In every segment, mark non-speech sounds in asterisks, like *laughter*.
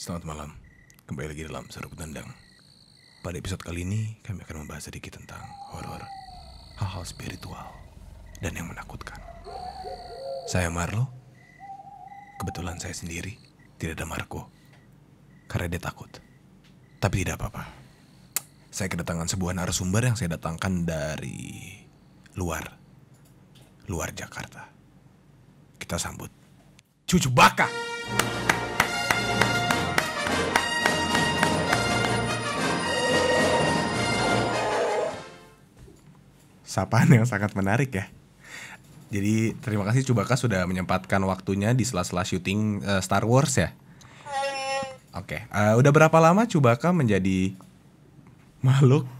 Selamat malam, kembali lagi dalam Seruk Tendang. Pada episode kali ini, kami akan membahas sedikit tentang horor, hal-hal spiritual, dan yang menakutkan. Saya Marlo. Kebetulan saya sendiri, tidak ada Marco. Karena dia takut. Tapi tidak apa-apa. Saya kedatangan sebuah narasumber yang saya datangkan dari luar. Luar Jakarta. Kita sambut. Cucu bakar! Cucu Baka! sapaan yang sangat menarik ya. Jadi terima kasih Cubaka sudah menyempatkan waktunya di sela-sela syuting uh, Star Wars ya. Oke, okay. uh, eh, udah berapa lama Cubaka menjadi makhluk?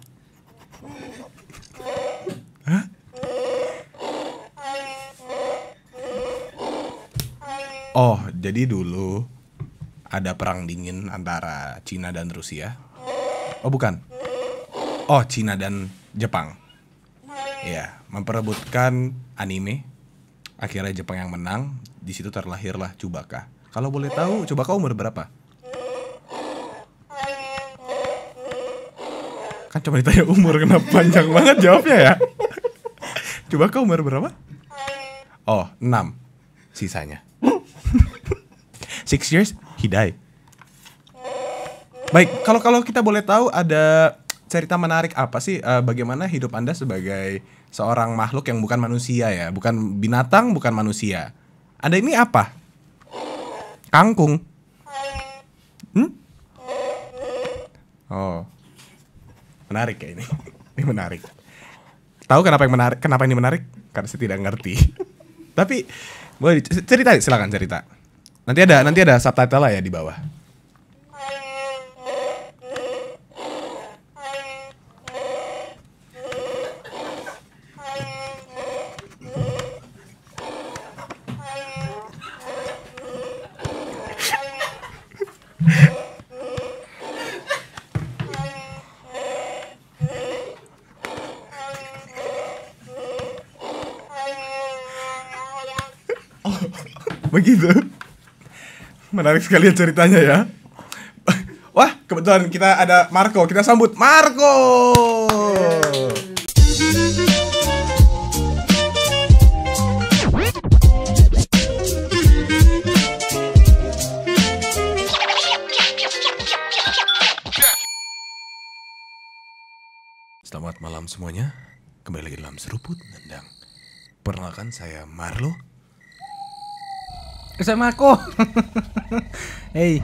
Oh, jadi dulu ada perang dingin antara Cina dan Rusia. Oh, bukan. Oh, Cina dan Jepang ya memperebutkan anime akhirnya Jepang yang menang di situ terlahirlah Chewbacca kalau boleh tahu Chewbacca umur berapa kan coba ditanya umur kenapa panjang banget jawabnya ya coba kau umur berapa oh 6 sisanya six years he die baik kalau kalau kita boleh tahu ada cerita menarik apa sih uh, bagaimana hidup Anda sebagai seorang makhluk yang bukan manusia ya, bukan binatang, bukan manusia. Anda ini apa? Kangkung. Hmm? Oh. Menarik ya ini. *laughs* ini menarik. Tahu kenapa yang menarik? Kenapa ini menarik? Karena saya tidak ngerti. *laughs* Tapi boleh cerita silakan cerita. Nanti ada nanti ada subtitle lah ya di bawah. begitu menarik sekali ceritanya ya wah kebetulan kita ada Marco kita sambut Marco Selamat malam semuanya. Kembali lagi dalam seruput nendang. Perkenalkan saya Marlo SMA aku. *laughs* hey.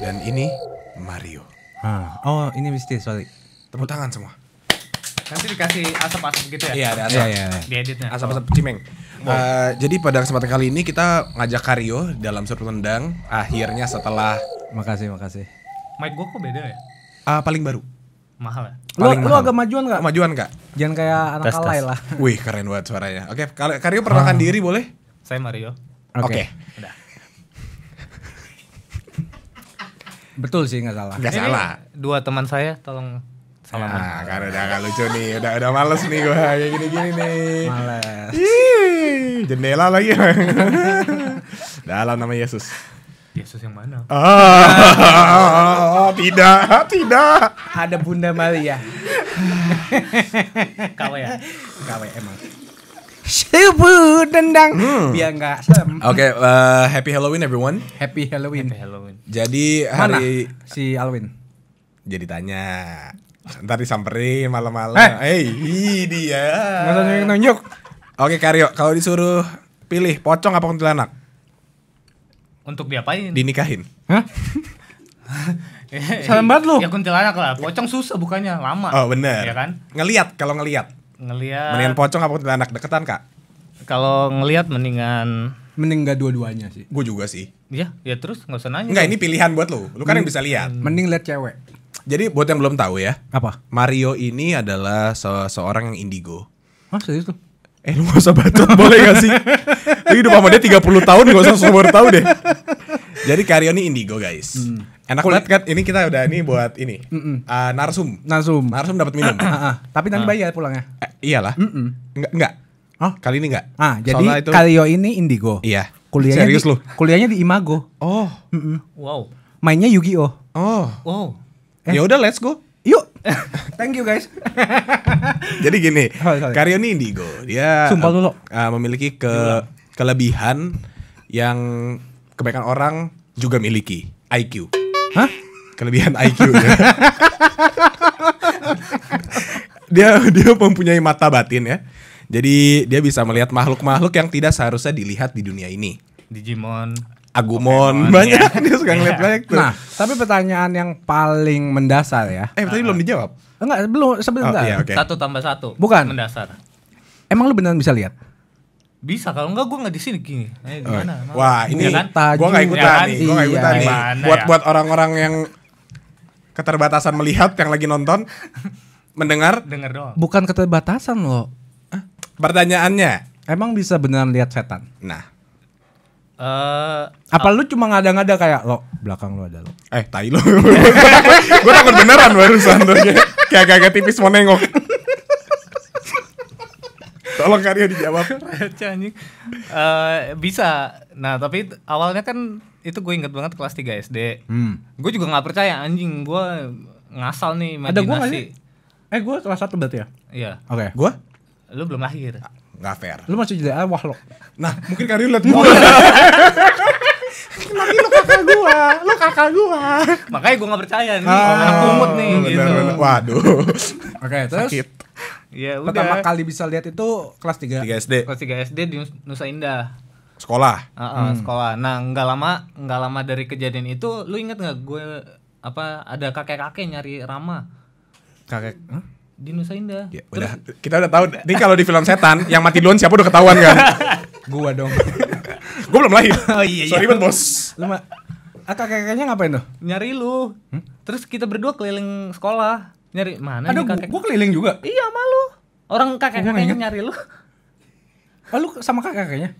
Dan ini Mario. Ah, oh ini Misty, sorry. Tepuk tangan semua. Nanti dikasih asap-asap gitu ya? Iya, ada iya, asap. Iya, iya, Di editnya. Asap-asap cimeng. Uh, jadi pada kesempatan kali ini kita ngajak Kario dalam surat tendang. Akhirnya setelah... Makasih, makasih. Mic gue kok beda ya? Uh, paling baru. Mahal ya? Paling lu, mahal. lu agak majuan gak? Majuan gak? Jangan kayak anak alay lah. Wih, keren banget suaranya. Oke, okay, Kario perkenalkan ah. diri boleh? Saya Mario. Oke. Okay. Okay. *laughs* Betul sih nggak salah. Nggak salah. Dua teman saya tolong salam. Nah, karena udah gak lucu nih, udah udah males nih gue kayak gini-gini nih. Males. Yee, jendela lagi. *laughs* Dalam nama Yesus. Yesus yang mana? Oh, oh, *laughs* tidak, tidak. Ada Bunda Maria. Kau ya? Kawe emang. Sebut dendang, hmm. biar nggak sem. Oke, okay, uh, eh, happy Halloween everyone. Happy Halloween. Happy Halloween. Jadi hari Mana? si Alwin. Jadi tanya. Ntar disamperin malam-malam. Eh, hey, eh, hey dia. Masa usah nunjuk. Oke, okay, Karyo, kalau disuruh pilih pocong apa kuntilanak? Untuk diapain? Dinikahin. Hah? *laughs* Salam banget lu. Ya kuntilanak lah, pocong susah bukannya lama. Oh, benar. Iya kan? Ngeliat kalau ngeliat. Ngelihat. Mendingan pocong apa kuntilanak deketan kak? Kalau ngelihat mendingan Mending gak dua-duanya sih. Gue juga sih. Iya, ya terus nggak usah nanya. nggak ini pilihan buat lo. lo kan yang bisa lihat. Mending lihat cewek. Jadi buat yang belum tahu ya. Apa? Mario ini adalah se seorang yang indigo. Hah, serius eh lu gak usah bacot boleh gak sih? Lu hidup sama dia 30 tahun gak usah seumur tahu deh. Jadi Karyo ini indigo guys. Hmm. Enak Kulit. banget kan? Ini kita udah ini buat ini. Mm -mm. Uh, narsum. Narsum. Narsum dapat minum. Ah, ah, Tapi nanti bayar pulangnya. Eh, iyalah. Mm -mm. Enggak enggak. Oh, kali ini enggak. Ah, jadi itu... Karyo ini indigo. Iya. Kuliahnya Serius di, lu. Kuliahnya di Imago. Oh. Mm -mm. Wow. Mainnya Yu-Gi-Oh. Oh. Wow. Eh. Ya udah let's go. Yuk. *laughs* Thank you guys. *laughs* Jadi gini, *laughs* Karyo ini indigo. Dia Sumpah dulu. Uh, memiliki ke Gila. kelebihan yang kebaikan orang juga miliki, IQ. Hah? Kelebihan IQ. dia dia mempunyai mata batin ya. Jadi dia bisa melihat makhluk-makhluk yang tidak seharusnya dilihat di dunia ini. Digimon. Agumon Pokemon, banyak ya. dia suka ngeliat banyak tuh. Nah, tapi pertanyaan yang paling mendasar ya. Eh, tadi uh, belum dijawab. Enggak, belum sebentar. Oh, iya, okay. Satu tambah satu. Bukan. Mendasar. Emang lu beneran bisa lihat? Bisa kalau enggak gue nggak di sini gini. Eh, oh, gimana? Oh. Wah, ini iya kan? gue enggak ikutan ya, nih. Gue enggak ikutan iya, nih. Kan? Iya. buat ya? buat orang-orang yang keterbatasan melihat yang lagi nonton mendengar dengar doang. Bukan keterbatasan loh. Pertanyaannya, emang bisa beneran lihat setan? Nah, Uh, apa ah. lu cuma ngada-ngada kayak lo belakang lu ada lo? Eh, tai lo *laughs* gue takut beneran barusan tuh. Kayak agak tipis mau nengok. Tolong karya dijawab. Anjing. Uh, bisa. Nah, tapi awalnya kan itu gue inget banget kelas 3 SD. Hmm. Gue juga nggak percaya anjing gue ngasal nih imajinasi. Ada gue Eh, gue kelas satu berarti ya? Iya. Oke. Okay. Gue? Lu belum lahir nggak fair lu masih jadi wah lo nah mungkin kan lihat *laughs* gua. Lagi lu kakak gua, lu kakak gua. Makanya gua nggak percaya nih, ah, anak nih bener, gitu. Waduh. Oke, okay, terus Sakit. Ya, udah. Pertama kali bisa lihat itu kelas 3. 3 SD. Kelas 3 SD di Nusa Indah. Sekolah. Uh, uh, hmm. sekolah. Nah, nggak lama nggak lama dari kejadian itu, lu inget nggak gue apa ada kakek-kakek nyari Rama? Kakek? Hmm? di Nusa Indah. Ya, Terus, udah kita udah tahu. *laughs* Ini kalau di film setan yang mati duluan siapa udah ketahuan kan? *laughs* gua dong. *laughs* gua belum lahir. Oh iya. iya. Sorry banget, Bos. Lama. Ah, kakak-kakaknya ngapain tuh? Nyari lu. Hmm? Terus kita berdua keliling sekolah. Nyari mana Aduh, kakek? Gua, keliling juga. Iya, malu. Orang kakek-kakaknya nyari lu. Ah, lu sama kakak-kakaknya?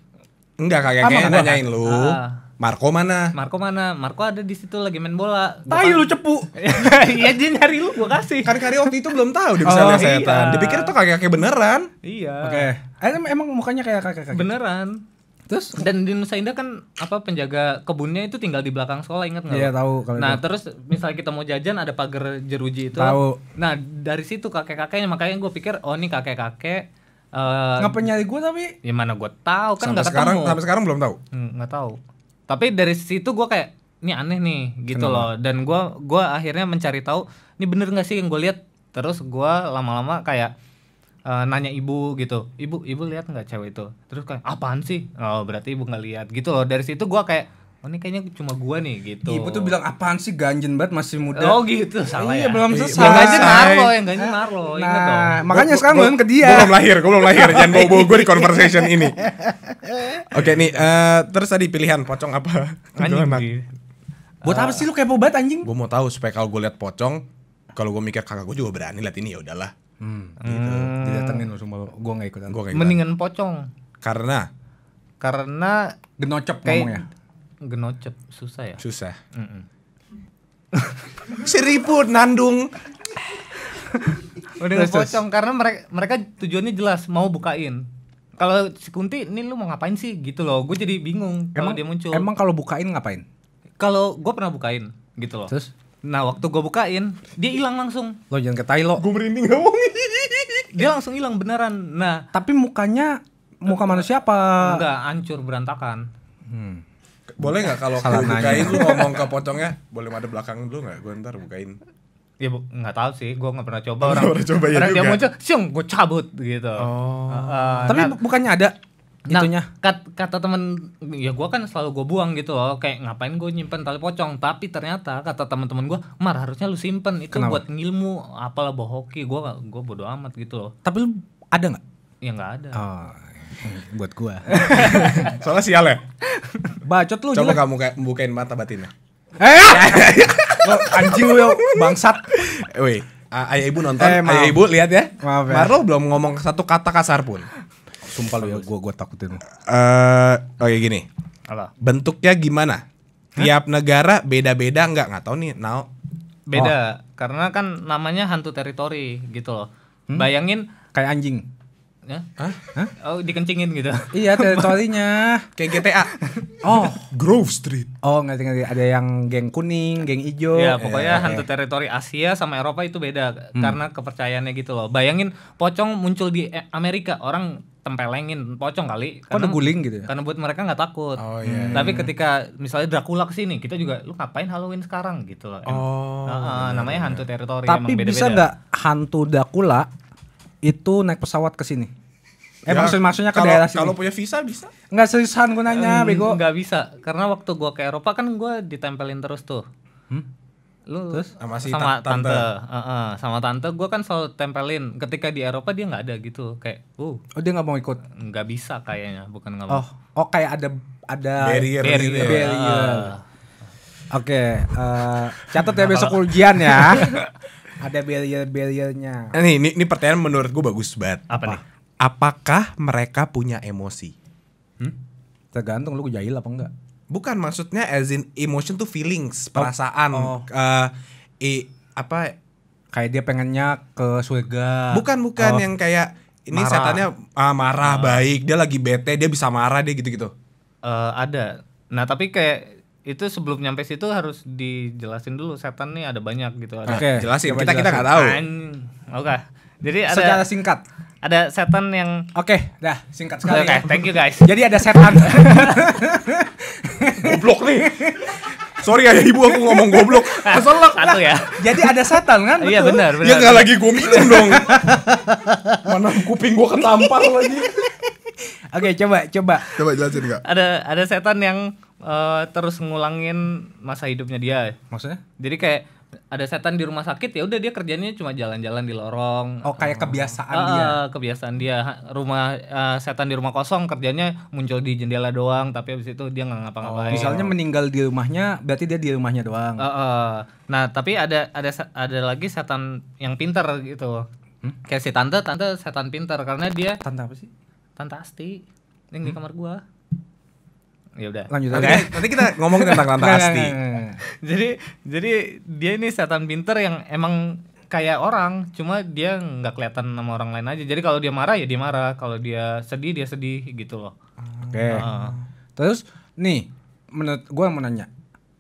Enggak, kakek-kakaknya nanyain lu. Ah Marco mana? Marco mana? Marco ada di situ lagi main bola. Tahu lu cepu. *laughs* Iya dia nyari lu gua kasih. Kan Kari waktu itu belum tahu dia bisa oh, lihat iya. Dipikir tuh kakek-kakek beneran. Iya. Oke. Okay. Eh, emang, emang mukanya kayak kakek-kakek. Gitu? Beneran. Terus dan di Nusa Indah kan apa penjaga kebunnya itu tinggal di belakang sekolah inget nggak? Iya tahu kalau Nah, itu. terus misalnya kita mau jajan ada pagar jeruji itu. Tahu. Nah, dari situ kakek-kakeknya makanya gue pikir oh ini kakek-kakek Uh, eh, Ngapa nyari gue tapi? Ya mana gue tahu kan nggak Sekarang, sampai sekarang belum tahu. Hmm, nggak hmm, tahu tapi dari situ gue kayak ini aneh nih gitu Kenapa? loh dan gue gua akhirnya mencari tahu ini bener gak sih yang gue lihat terus gue lama-lama kayak uh, nanya ibu gitu ibu ibu lihat nggak cewek itu terus kayak apaan sih oh berarti ibu nggak lihat gitu loh dari situ gue kayak oh ini kayaknya cuma gua nih gitu ibu tuh bilang apaan sih ganjen banget masih muda oh gitu salah iya, ya belum iya, selesai yang ganjen Marlo nah, yang ganjen Marlo nah, ingat dong makanya gua, sekarang gua, ke dia gua belum lahir gua belum lahir jangan bawa bawa gua di conversation *laughs* ini oke okay, nih uh, terus tadi pilihan pocong apa anjing gitu. buat uh, apa eh, sih lu kepo banget anjing gua mau tahu supaya kalau gua lihat pocong kalau gue mikir kakak gue juga berani lihat ini ya udahlah hmm, hmm. gitu hmm. didatengin langsung gue gak ikutan gue mendingan pocong karena karena genocep kayak, ngomongnya genocep susah ya susah mm -mm. *laughs* seriput nandung udah pocong karena mereka mereka tujuannya jelas mau bukain kalau si Kunti ini lu mau ngapain sih gitu loh gue jadi bingung kalau dia muncul emang kalau bukain ngapain kalau gue pernah bukain gitu loh terus nah waktu gue bukain dia hilang langsung lo jangan ketai lo gue merinding ngomong *laughs* dia langsung hilang beneran nah tapi mukanya muka manusia apa enggak hancur berantakan hmm boleh nggak kalau kalau bukain lu ngomong ke pocongnya boleh ada belakang dulu nggak gue ntar bukain ya bu nggak tahu sih gue nggak pernah coba orang pernah coba ya dia muncul siung gue cabut gitu oh. uh, tapi nah, bukannya ada nah, itunya kat, kata temen ya gue kan selalu gue buang gitu loh kayak ngapain gue nyimpen tali pocong tapi ternyata kata teman-teman gue mar harusnya lu simpen itu Kenapa? buat ngilmu apalah bohoki gue gue bodo amat gitu loh tapi lu ada nggak ya nggak ada oh Buat gua. *laughs* Soalnya sial ya. Bacot lu Coba kamu kayak bukain mata batinnya. Eh. lo *laughs* anjing lu bangsat. Weh, ayah ibu nonton, eh, ayah ibu lihat ya. Maaf ya. Marlo belum ngomong satu kata kasar pun. Sumpah lu ya, gua gua takutin. Eh, uh, oke okay, gini. Halo. Bentuknya gimana? Hah? Tiap negara beda-beda nggak? Nggak tahu nih. Now beda oh. karena kan namanya hantu teritori gitu loh. Hmm? Bayangin kayak anjing. Hah? Hah? Oh, dikencingin gitu. Iya, *laughs* teritorinya. Kayak GTA. oh, Grove Street. Oh, nggak ngerti. Ada yang geng kuning, geng hijau. Iya, iya pokoknya eh, hantu okay. Iya. teritori Asia sama Eropa itu beda hmm. karena kepercayaannya gitu loh. Bayangin pocong muncul di e- Amerika, orang tempelengin pocong kali karena guling gitu ya? karena buat mereka nggak takut oh, iya, iya. tapi ketika misalnya Dracula sini kita juga lu ngapain Halloween sekarang gitu loh oh, nah, iya, namanya iya. hantu teritori tapi emang beda -beda. bisa nggak hantu Dracula itu naik pesawat ke sini. Eh ya, maksud maksudnya ke kalau, daerah sini. Kalau punya visa bisa? Enggak seriusan gue nanya, hmm, bego. Enggak bisa, karena waktu gua ke Eropa kan gua ditempelin terus tuh. Hmm? Lu terus sama, si sama tante, tante. Uh, uh, sama tante Gua kan selalu tempelin. Ketika di Eropa dia nggak ada gitu, kayak uh. Oh dia nggak mau ikut? Nggak bisa kayaknya, bukan nggak oh, mau. Oh, oh kayak ada ada barrier, gitu barrier. Ya? barrier. barrier. Ah. Oke, okay, uh, eh, catat ya nah, besok ujian ya. *laughs* Ada barrier-barriernya. Eh, nih, ini, ini pertanyaan menurut gue bagus banget. Apa, nih? Apakah mereka punya emosi? Hmm? Tergantung lu jahil apa enggak. Bukan maksudnya as in emotion tuh feelings, oh. perasaan. Oh. Uh, i, apa kayak dia pengennya ke surga. Bukan bukan oh. yang kayak ini marah. setannya ah, marah uh. baik, dia lagi bete, dia bisa marah dia gitu-gitu. Uh, ada. Nah, tapi kayak itu sebelum nyampe situ harus dijelasin dulu setan nih ada banyak gitu ada okay. jelasin kita kita nggak tahu oke okay. jadi ada secara singkat ada setan yang oke okay, dah singkat sekali oke okay, ya. thank you guys jadi ada setan *laughs* goblok nih sorry ya ibu aku ngomong goblok keselak nah, ya jadi ada setan kan iya benar benar ya nggak lagi gue minum dong mana kuping gue ketampar lagi oke okay, coba coba coba jelasin nggak ada ada setan yang uh, terus ngulangin masa hidupnya dia. Maksudnya? Jadi kayak ada setan di rumah sakit ya udah dia kerjanya cuma jalan-jalan di lorong. Oh kayak kebiasaan uh, dia. kebiasaan dia. Rumah uh, setan di rumah kosong kerjanya muncul di jendela doang tapi abis itu dia nggak ngapa-ngapain. Oh, misalnya meninggal di rumahnya berarti dia di rumahnya doang. Uh, uh. Nah tapi ada ada ada lagi setan yang pintar gitu. Hmm? Kayak si tante tante setan pintar karena dia. Tante apa sih? Tante Asti yang hmm? di kamar gua ya udah lanjut okay. aja nanti kita ngomong tentang lambang *laughs* asli jadi jadi dia ini setan pinter yang emang kayak orang cuma dia nggak kelihatan sama orang lain aja jadi kalau dia marah ya dia marah kalau dia sedih dia sedih gitu loh oke okay. uh. terus nih menurut gue mau nanya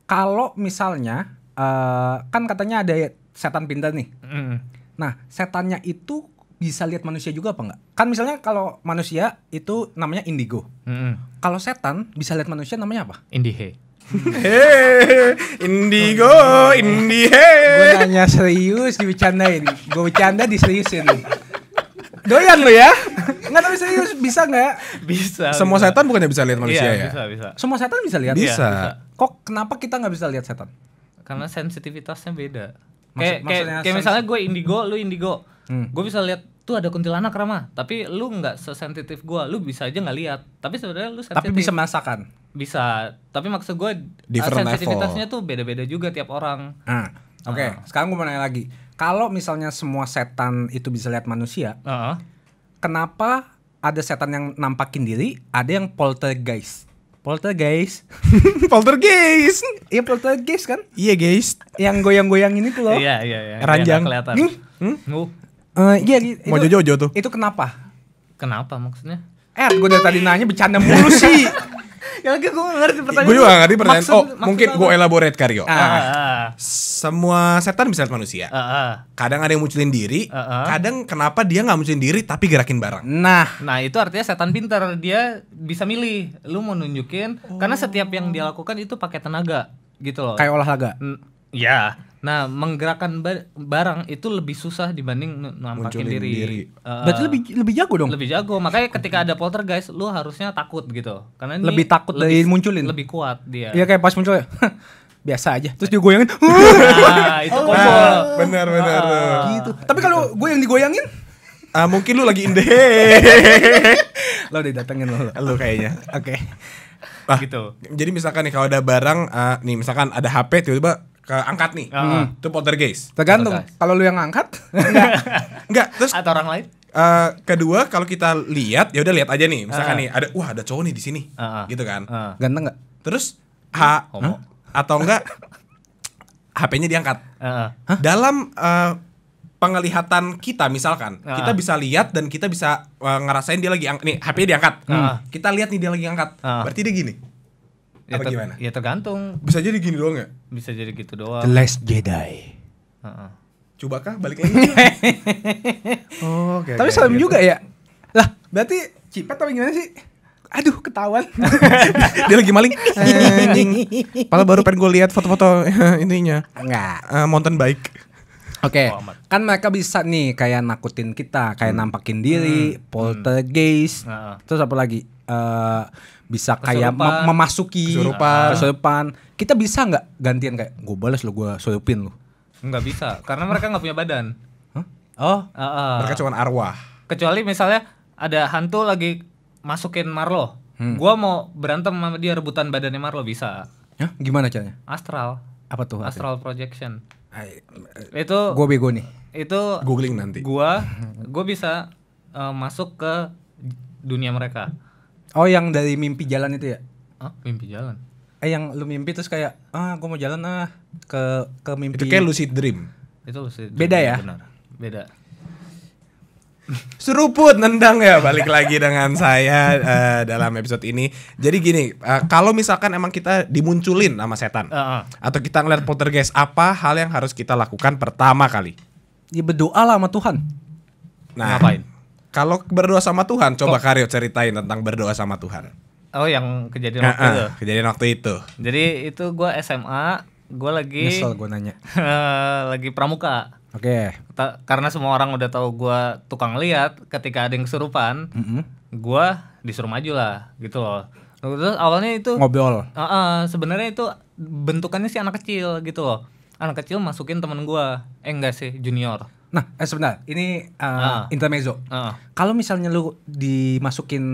kalau misalnya uh, kan katanya ada setan pinter nih mm. nah setannya itu bisa lihat manusia juga apa enggak? Kan misalnya kalau manusia itu namanya indigo. -hmm. Kalau setan bisa lihat manusia namanya apa? Indihe. Hey, indigo, indihe. Gue nanya serius ini. Gue bercanda diseriusin. Doyan lu ya? Enggak tapi serius bisa nggak? Bisa. Semua bisa. setan bukannya bisa lihat manusia iya, ya? Bisa, bisa. Semua setan bisa lihat. Bisa. Ya, bisa. Kok kenapa kita nggak bisa lihat setan? Karena sensitivitasnya beda. Maksud, kayak kayak, kayak misalnya gue indigo, lu indigo hmm. gue bisa lihat tuh ada kuntilanak Rama tapi lu nggak sensitif gue lu bisa aja nggak lihat tapi sebenarnya lu sensitif tapi bisa merasakan bisa tapi maksud gue eh, sensitivitasnya level. tuh beda-beda juga tiap orang ah. oke okay. uh. sekarang gue mau nanya lagi kalau misalnya semua setan itu bisa lihat manusia uh -huh. kenapa ada setan yang nampakin diri ada yang poltergeist poltergeist *laughs* poltergeist iya poltergeist kan iya guys yang goyang-goyang ini tuh loh iya iya iya, iya ranjang kelihatan hmm? Hmm? Uh. Uh, iya, itu, mau jojo tuh. Itu kenapa? Kenapa maksudnya? Eh, gue dari tadi nanya bercanda mulu sih. *laughs* ya gue ngerti pertanyaan. Gue juga ngerti pertanyaan. oh, mungkin gue elaborate Karyo. Ah. ah, ah. Semua setan bisa manusia. Ah, ah. Kadang ada yang munculin diri, ah, ah. kadang kenapa dia nggak munculin diri tapi gerakin barang. Nah, nah itu artinya setan pintar. Dia bisa milih. Lu mau nunjukin oh. karena setiap yang dia lakukan itu pakai tenaga gitu loh. Kayak olahraga. N ya, Nah, menggerakkan barang itu lebih susah dibanding nampakin diri. diri. Uh, Berarti lebih lebih jago dong. Lebih jago. Makanya ketika ada poltergeist, lu harusnya takut gitu. Karena ini lebih takut lebih, dari munculin. Lebih kuat dia. Iya kayak pas muncul ya. *laughs* biasa aja terus digoyangin *laughs* nah, itu oh. kombo nah, benar benar nah, gitu tapi kalau gue yang digoyangin ah mungkin lu lagi indeh, *laughs* lo udah datengin lo lo kayaknya oke okay. ah, gitu jadi misalkan nih kalau ada barang uh, nih misalkan ada HP tiba-tiba angkat nih. Uh. Itu poltergeist. Tergantung. Kalau lu yang angkat? enggak. *laughs* Terus atau orang lain? Uh, kedua kalau kita lihat ya udah lihat aja nih misalkan uh. nih ada wah ada cowok nih di sini uh. gitu kan uh. ganteng nggak terus ha homo huh? Hmm? atau enggak HP-nya diangkat uh. Huh? dalam uh, penglihatan kita misalkan uh. kita bisa lihat dan kita bisa uh, ngerasain dia lagi ang nih HP nya diangkat uh. kita lihat nih dia lagi angkat uh. berarti dia gini Ya, ter gimana? Ya tergantung. Bisa jadi gini doang ya? Bisa jadi gitu doang. The Last Jedi. Uh -uh. Coba kah balik lagi? *laughs* oh, okay, Tapi okay, salam gitu. juga ya. Lah, berarti cipet apa gimana sih? Aduh, ketahuan. *laughs* Dia lagi maling. Anjing. baru pengen gue lihat foto-foto *laughs* intinya? Enggak. Uh, mountain bike. Oke, okay. oh, kan mereka bisa nih kayak nakutin kita, kayak hmm. nampakin diri, hmm. hmm. poltergeist, hmm. terus apa lagi? uh, bisa kayak mem memasuki kesurupan. Kita bisa nggak gantian kayak gue balas lo gue soyupin lo? Nggak bisa, karena mereka nggak punya badan. Huh? Oh, uh, uh. mereka cuma arwah. Kecuali misalnya ada hantu lagi masukin Marlo. Hmm. gue mau berantem sama dia rebutan badannya Marlo bisa. Gimana caranya? Astral. Apa tuh? Astral, astral projection. I, uh, itu gue bego nih. Itu googling nanti. gue gue bisa uh, masuk ke dunia mereka. Oh, yang dari mimpi jalan itu ya? Hah? Mimpi jalan. Eh yang lu mimpi terus kayak ah gue mau jalan ah ke ke mimpi. Itu kayak lucid dream. Itu lucid dream. Beda ya? Benar. Beda. Seruput nendang ya balik lagi dengan saya uh, dalam episode ini. Jadi gini, uh, kalau misalkan emang kita dimunculin sama setan uh -uh. atau kita ngeliat poltergeist, apa hal yang harus kita lakukan pertama kali? Ya berdoa lah sama Tuhan. Nah, ngapain? Kalau berdoa sama Tuhan, coba Karyo ceritain tentang berdoa sama Tuhan. Oh, yang kejadian waktu uh -uh, itu. Kejadian waktu itu. Jadi itu gua SMA, gua lagi. Nyesel gue nanya. *laughs* lagi pramuka. Oke. Okay. Karena semua orang udah tahu gua tukang lihat, ketika ada yang kesurupan, mm -hmm. gue disuruh maju lah, gitu loh. Terus awalnya itu ngobrol. Uh -uh, Sebenarnya itu bentukannya sih anak kecil gitu loh. Anak kecil masukin temen gua. eh enggak sih junior Nah, eh sebentar, ini uh, ah. intermezzo. Ah. Kalau misalnya lu dimasukin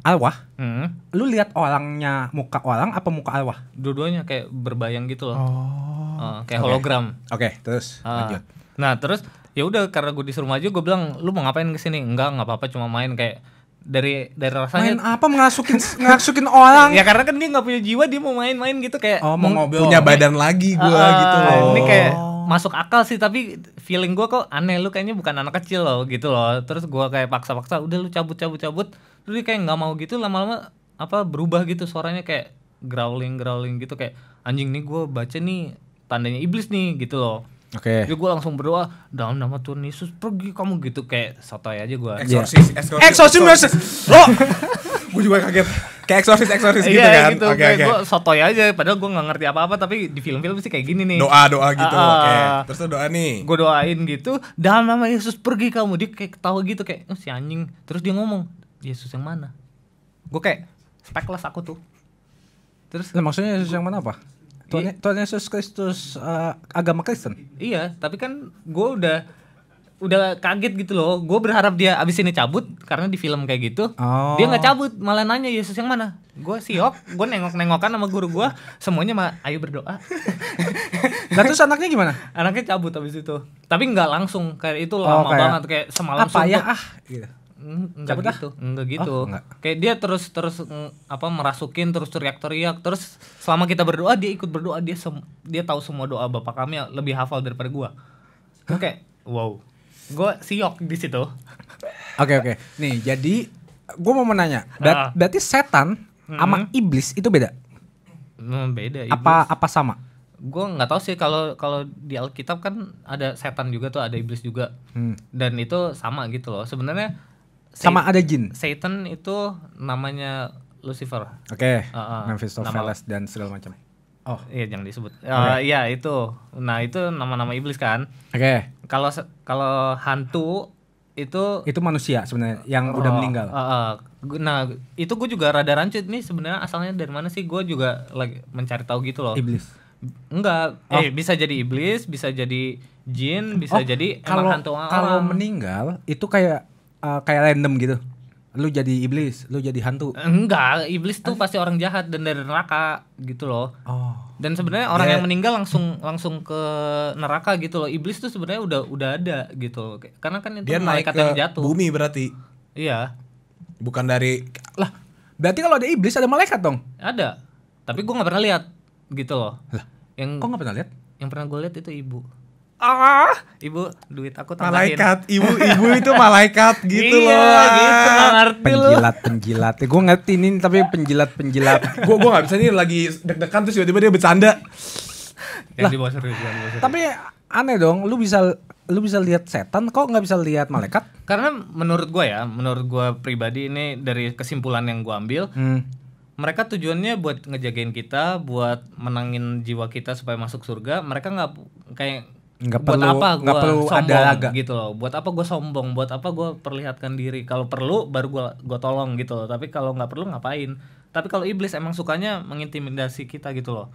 alwah hmm. lu lihat orangnya muka orang apa muka alwah Dua-duanya kayak berbayang gitu loh. Oh. Uh, kayak okay. hologram. Oke, okay, terus uh, lanjut. Nah, terus ya udah karena gue disuruh maju, gue bilang lu mau ngapain ke sini? Enggak, nggak apa-apa, cuma main kayak dari dari rasanya main apa ngasukin ngasukin orang *laughs* ya karena kan dia nggak punya jiwa dia mau main-main gitu kayak oh, mau ngobrol punya badan lagi gue uh, gitu loh ini kayak oh. masuk akal sih tapi feeling gue kok aneh lu kayaknya bukan anak kecil loh gitu loh terus gue kayak paksa-paksa udah lu cabut cabut cabut terus dia kayak nggak mau gitu lama-lama apa berubah gitu suaranya kayak growling growling gitu kayak anjing nih gue baca nih tandanya iblis nih gitu loh Oke. Okay. Jadi gue langsung berdoa dalam nama Tuhan Yesus pergi kamu gitu kayak sotoy aja gue. Eksorsis, yeah. eksorsis, exorcist. lo. *laughs* gue juga kaget. Kayak eksorsis, eksorsis gitu yeah, kan. Gitu. Oke, okay, Okay. Gue sotoy aja, padahal gue nggak ngerti apa-apa, tapi di film-film sih kayak gini nih. Doa, doa gitu. Uh, oke. Okay. Terus doa nih. Gue doain gitu, dalam nama Yesus pergi kamu. Dia kayak ketawa gitu kayak oh, si anjing. Terus dia ngomong, Yesus yang mana? Gue kayak speckless aku tuh. Terus. Nah, maksudnya Yesus gua, yang mana apa? Tuhan, Tuhan Yesus Kristus uh, agama Kristen. Iya, tapi kan gue udah udah kaget gitu loh. Gue berharap dia abis ini cabut karena di film kayak gitu. Oh. Dia nggak cabut, malah nanya Yesus yang mana. Gue siok, gue nengok-nengokan sama guru gue. Semuanya mah ayo berdoa. *laughs* nah terus anaknya gimana? Anaknya cabut abis itu. Tapi nggak langsung kayak itu oh, lama oh, kayak, banget kayak semalam. Apa suntuk. ya ah? Gitu Mm, enggak Cabut gitu. Ah. Enggak gitu. Oh, enggak. Kayak dia terus terus mm, apa merasukin terus teriak-teriak terus selama kita berdoa dia ikut berdoa dia sem- dia tahu semua doa Bapak kami lebih hafal daripada gua. Oke, wow. Gua siok di situ. Oke oke. Okay. Nih, jadi gua mau menanya. Ber- uh. Ah. Berarti setan mm-hmm. iblis itu beda? Hmm, beda. Iblis. Apa apa sama? Gua nggak tahu sih kalau kalau di Alkitab kan ada setan juga tuh ada iblis juga hmm. dan itu sama gitu loh sebenarnya sama ada jin. Satan itu namanya Lucifer. Oke. Okay. Uh, uh, Memphis dan segala macam. Oh, iya jangan disebut. Iya Uh, iya itu. Nah, itu nama-nama iblis kan? Oke. Okay. Kalau kalau hantu itu itu manusia sebenarnya yang uh, udah oh, meninggal. Uh, uh, nah, itu gue juga rada rancut nih sebenarnya asalnya dari mana sih? Gue juga lagi mencari tahu gitu loh. Iblis. Enggak. Oh. Eh, bisa jadi iblis, bisa jadi jin, bisa oh, jadi kalau, hantu Kalau meninggal itu kayak uh, kayak random gitu lu jadi iblis, lu jadi hantu. Enggak, iblis tuh pasti orang jahat dan dari neraka gitu loh. Oh. Dan sebenarnya orang yeah. yang meninggal langsung langsung ke neraka gitu loh. Iblis tuh sebenarnya udah udah ada gitu. Karena kan itu Dia naik ke yang jatuh. Bumi berarti. Iya. Bukan dari lah. Berarti kalau ada iblis ada malaikat dong. Ada. Tapi gua nggak pernah lihat gitu loh. Lah. Yang Kok nggak pernah lihat? Yang pernah gue lihat itu ibu ah ibu duit aku tambahin malaikat ibu ibu itu malaikat *laughs* gitu iya, loh gitu ah. ngerti penjilat loh. gue ngerti ini tapi penjilat penjilat gue *laughs* gue nggak bisa nih lagi deg-degan tuh, tiba-tiba dia bercanda lah, serius, tapi aneh dong lu bisa lu bisa lihat setan kok nggak bisa lihat malaikat karena menurut gue ya menurut gue pribadi ini dari kesimpulan yang gue ambil hmm mereka tujuannya buat ngejagain kita, buat menangin jiwa kita supaya masuk surga. Mereka nggak kayak nggak buat perlu, apa gue perlu sombong ada laga. gitu loh buat apa gue sombong buat apa gue perlihatkan diri kalau perlu baru gue gue tolong gitu loh tapi kalau nggak perlu ngapain tapi kalau iblis emang sukanya mengintimidasi kita gitu loh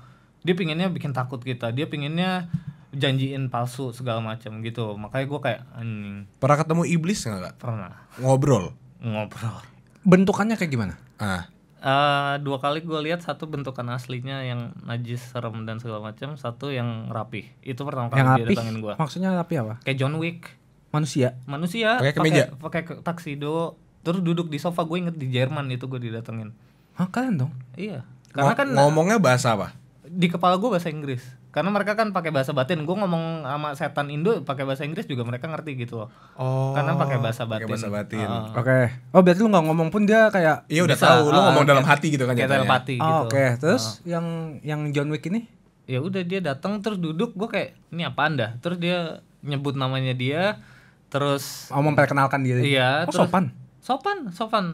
dia pinginnya bikin takut kita dia pinginnya janjiin palsu segala macam gitu makanya gue kayak anjing pernah ketemu iblis nggak pernah ngobrol ngobrol bentukannya kayak gimana ah Uh, dua kali gue lihat satu bentukan aslinya yang najis serem dan segala macam satu yang rapih itu pertama kali yang dia datangin gue maksudnya rapi apa kayak John Wick manusia manusia pakai kemeja pakai taksido terus duduk di sofa gue inget di Jerman itu gue didatengin Hah kalian dong iya karena Ngo kan ngomongnya bahasa apa di kepala gue bahasa Inggris karena mereka kan pakai bahasa batin gue ngomong sama setan Indo pakai bahasa Inggris juga mereka ngerti gitu loh oh, karena pakai bahasa batin, pake bahasa batin. Uh. oke okay. oh berarti lu nggak ngomong pun dia kayak iya udah bisa, tahu lu uh, ngomong ah, dalam hati gitu kan kayak hati. Ah, gitu oh, oke okay. terus uh. yang yang John Wick ini ya udah dia datang terus duduk gue kayak ini apa anda terus dia nyebut namanya dia terus oh memperkenalkan dia iya oh, terus, sopan sopan sopan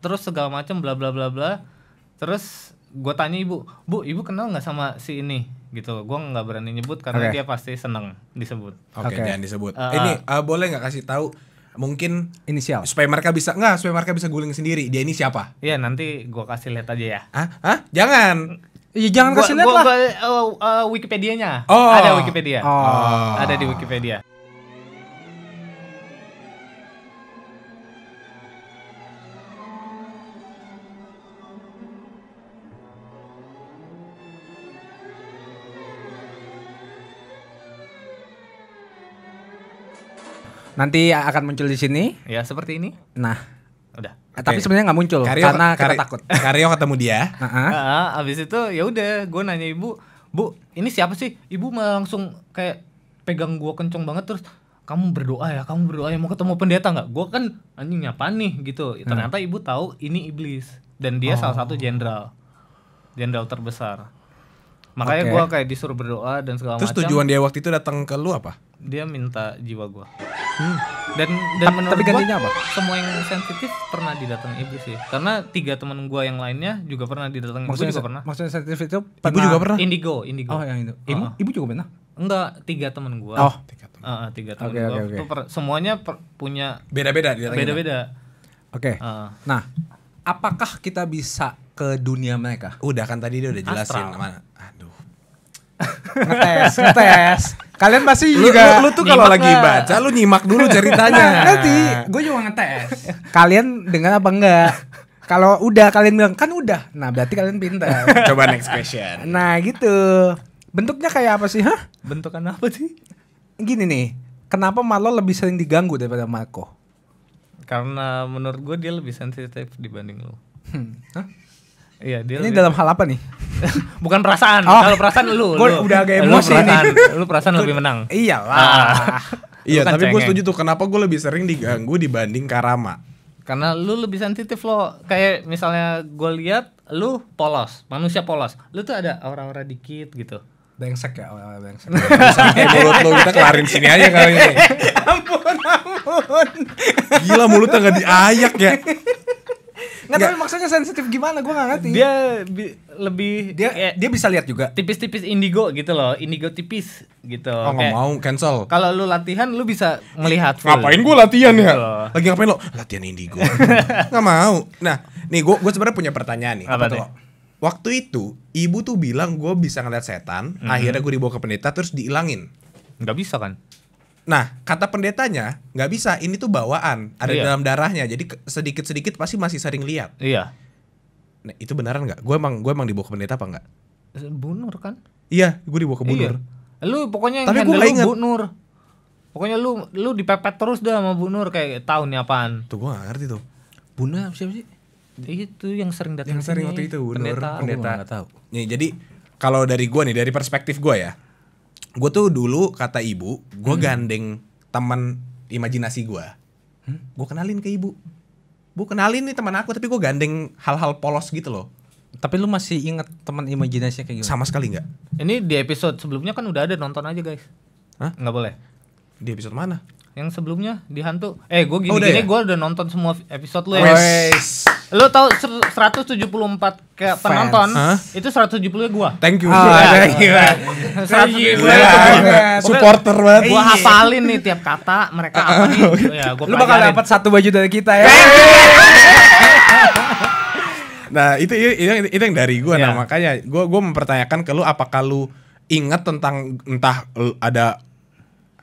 terus segala macam bla bla bla bla terus gue tanya ibu bu ibu kenal nggak sama si ini gitu gue nggak berani nyebut karena okay. dia pasti seneng disebut oke okay, okay. jangan disebut uh, ini uh, boleh nggak kasih tahu mungkin inisial supaya mereka bisa nggak supaya mereka bisa guling sendiri dia ini siapa iya nanti gue kasih lihat aja ya ah ah jangan Iya jangan gua, kasih lihat lah. Gua, uh, uh, Wikipedia-nya. Oh. Ada Wikipedia. Oh. Ada di Wikipedia. nanti akan muncul di sini. Ya, seperti ini. Nah, udah. Okay. Eh, tapi sebenarnya nggak muncul Karyo, karena kita takut. *laughs* Karyo ketemu dia. Heeh. Uh -huh. uh, abis itu ya udah, gue nanya ibu, "Bu, ini siapa sih?" Ibu langsung kayak pegang gue kenceng banget terus kamu berdoa ya, kamu berdoa ya mau ketemu pendeta nggak? Gue kan anjing apa nih gitu. Hmm. Ternyata ibu tahu ini iblis dan dia oh. salah satu jenderal, jenderal terbesar. Makanya okay. gue kayak disuruh berdoa dan segala macam. Terus macem. tujuan dia waktu itu datang ke lu apa? dia minta jiwa gue hmm. dan dan Ta menurut tapi gantinya gua, apa semua yang sensitif pernah didatang ibu sih karena tiga teman gue yang lainnya juga pernah didatang ibu juga pernah maksudnya sensitif itu ibu juga pernah indigo indigo oh yang itu ibu uh ibu juga pernah enggak tiga teman gue oh tiga teman uh, tiga teman okay, gue okay, okay. Per, semuanya per, punya beda beda beda beda oke nah apakah kita bisa ke dunia mereka udah kan tadi dia udah jelasin Astral. mana aduh ngetes ngetes Kalian pasti lu, juga lu, lu tuh kalau lagi baca lu nyimak dulu *laughs* ceritanya. nanti gue juga ngetes. Kalian dengar apa enggak? Kalau udah kalian bilang kan udah. Nah, berarti kalian pintar. *laughs* Coba next question. Nah, gitu. Bentuknya kayak apa sih, hah? Bentukan apa sih? Gini nih. Kenapa Marlo lebih sering diganggu daripada Marco? Karena menurut gue dia lebih sensitif dibanding lo Hmm. Hah? Iya, dia Ini lebih... dalam hal apa nih? *laughs* Bukan perasaan. Oh. Kalau perasaan lu, gua lu udah agak emosi lu perasaan, Lu perasaan lebih menang. Iyalah. Ah. *laughs* iya, kan tapi gue setuju tuh kenapa gue lebih sering diganggu dibanding Karama. Karena lu lebih sensitif lo. Kayak misalnya gue lihat lu polos, manusia polos. Lu tuh ada aura-aura dikit gitu Bengsek ya aura-aura bengsek. eh *laughs* mulut lu kita kelarin sini aja kali ini. ampun ampun. Gila mulutnya nggak diayak ya. Nggak, iya. tapi maksudnya sensitif gimana gue nggak ngerti dia bi lebih dia kayak, dia bisa lihat juga tipis-tipis indigo gitu loh indigo tipis gitu oh, nggak mau cancel kalau lu latihan lu bisa melihat full. ngapain gue latihan ya gitu lagi ngapain lo latihan indigo *laughs* gak mau nah nih gue gue sebenarnya punya pertanyaan nih apa, tuh waktu itu ibu tuh bilang gue bisa ngeliat setan mm -hmm. akhirnya gue dibawa ke pendeta terus diilangin Gak bisa kan Nah, kata pendetanya nggak bisa. Ini tuh bawaan, ada iya. dalam darahnya. Jadi sedikit-sedikit pasti masih sering lihat. Iya. Nah, itu beneran nggak? Gue emang gue emang dibawa ke pendeta apa nggak? Eh, Bunur kan? Iya, gue dibawa ke Bunur. Iya. Lu pokoknya yang Tapi gue inget. Bunur. Pokoknya lu lu dipepet terus dah sama Bunur kayak tahun nih apaan? Tuh gue gak ngerti tuh. Bunur siapa sih? Itu yang sering datang. Yang sering waktu itu Bunur pendeta. pendeta. Oh, gak tahu. Nih, jadi kalau dari gue nih dari perspektif gue ya, gue tuh dulu kata ibu gue hmm. gandeng teman imajinasi gue hmm? gue kenalin ke ibu bu kenalin nih teman aku tapi gue gandeng hal-hal polos gitu loh tapi lu masih inget teman imajinasinya kayak gimana? Sama sekali nggak. Ini di episode sebelumnya kan udah ada nonton aja guys. Nggak boleh. Di episode mana? yang sebelumnya di hantu. Eh, gue oh, gini-gini ya? gue udah nonton semua episode lu ya. Wes. Lu tau 174 ke Fans. penonton huh? itu 170 nya gue Thank you. Oh, thank you. Iya. thank you. Supporter banget. gue hafalin nih tiap kata mereka ah, apa nih. Ah, gitu ya, lu bakal dapat satu baju dari kita ya. *laughs* nah, itu itu, itu yang dari gue nah makanya gue gue mempertanyakan ke lu apakah lu ingat tentang entah eh, ada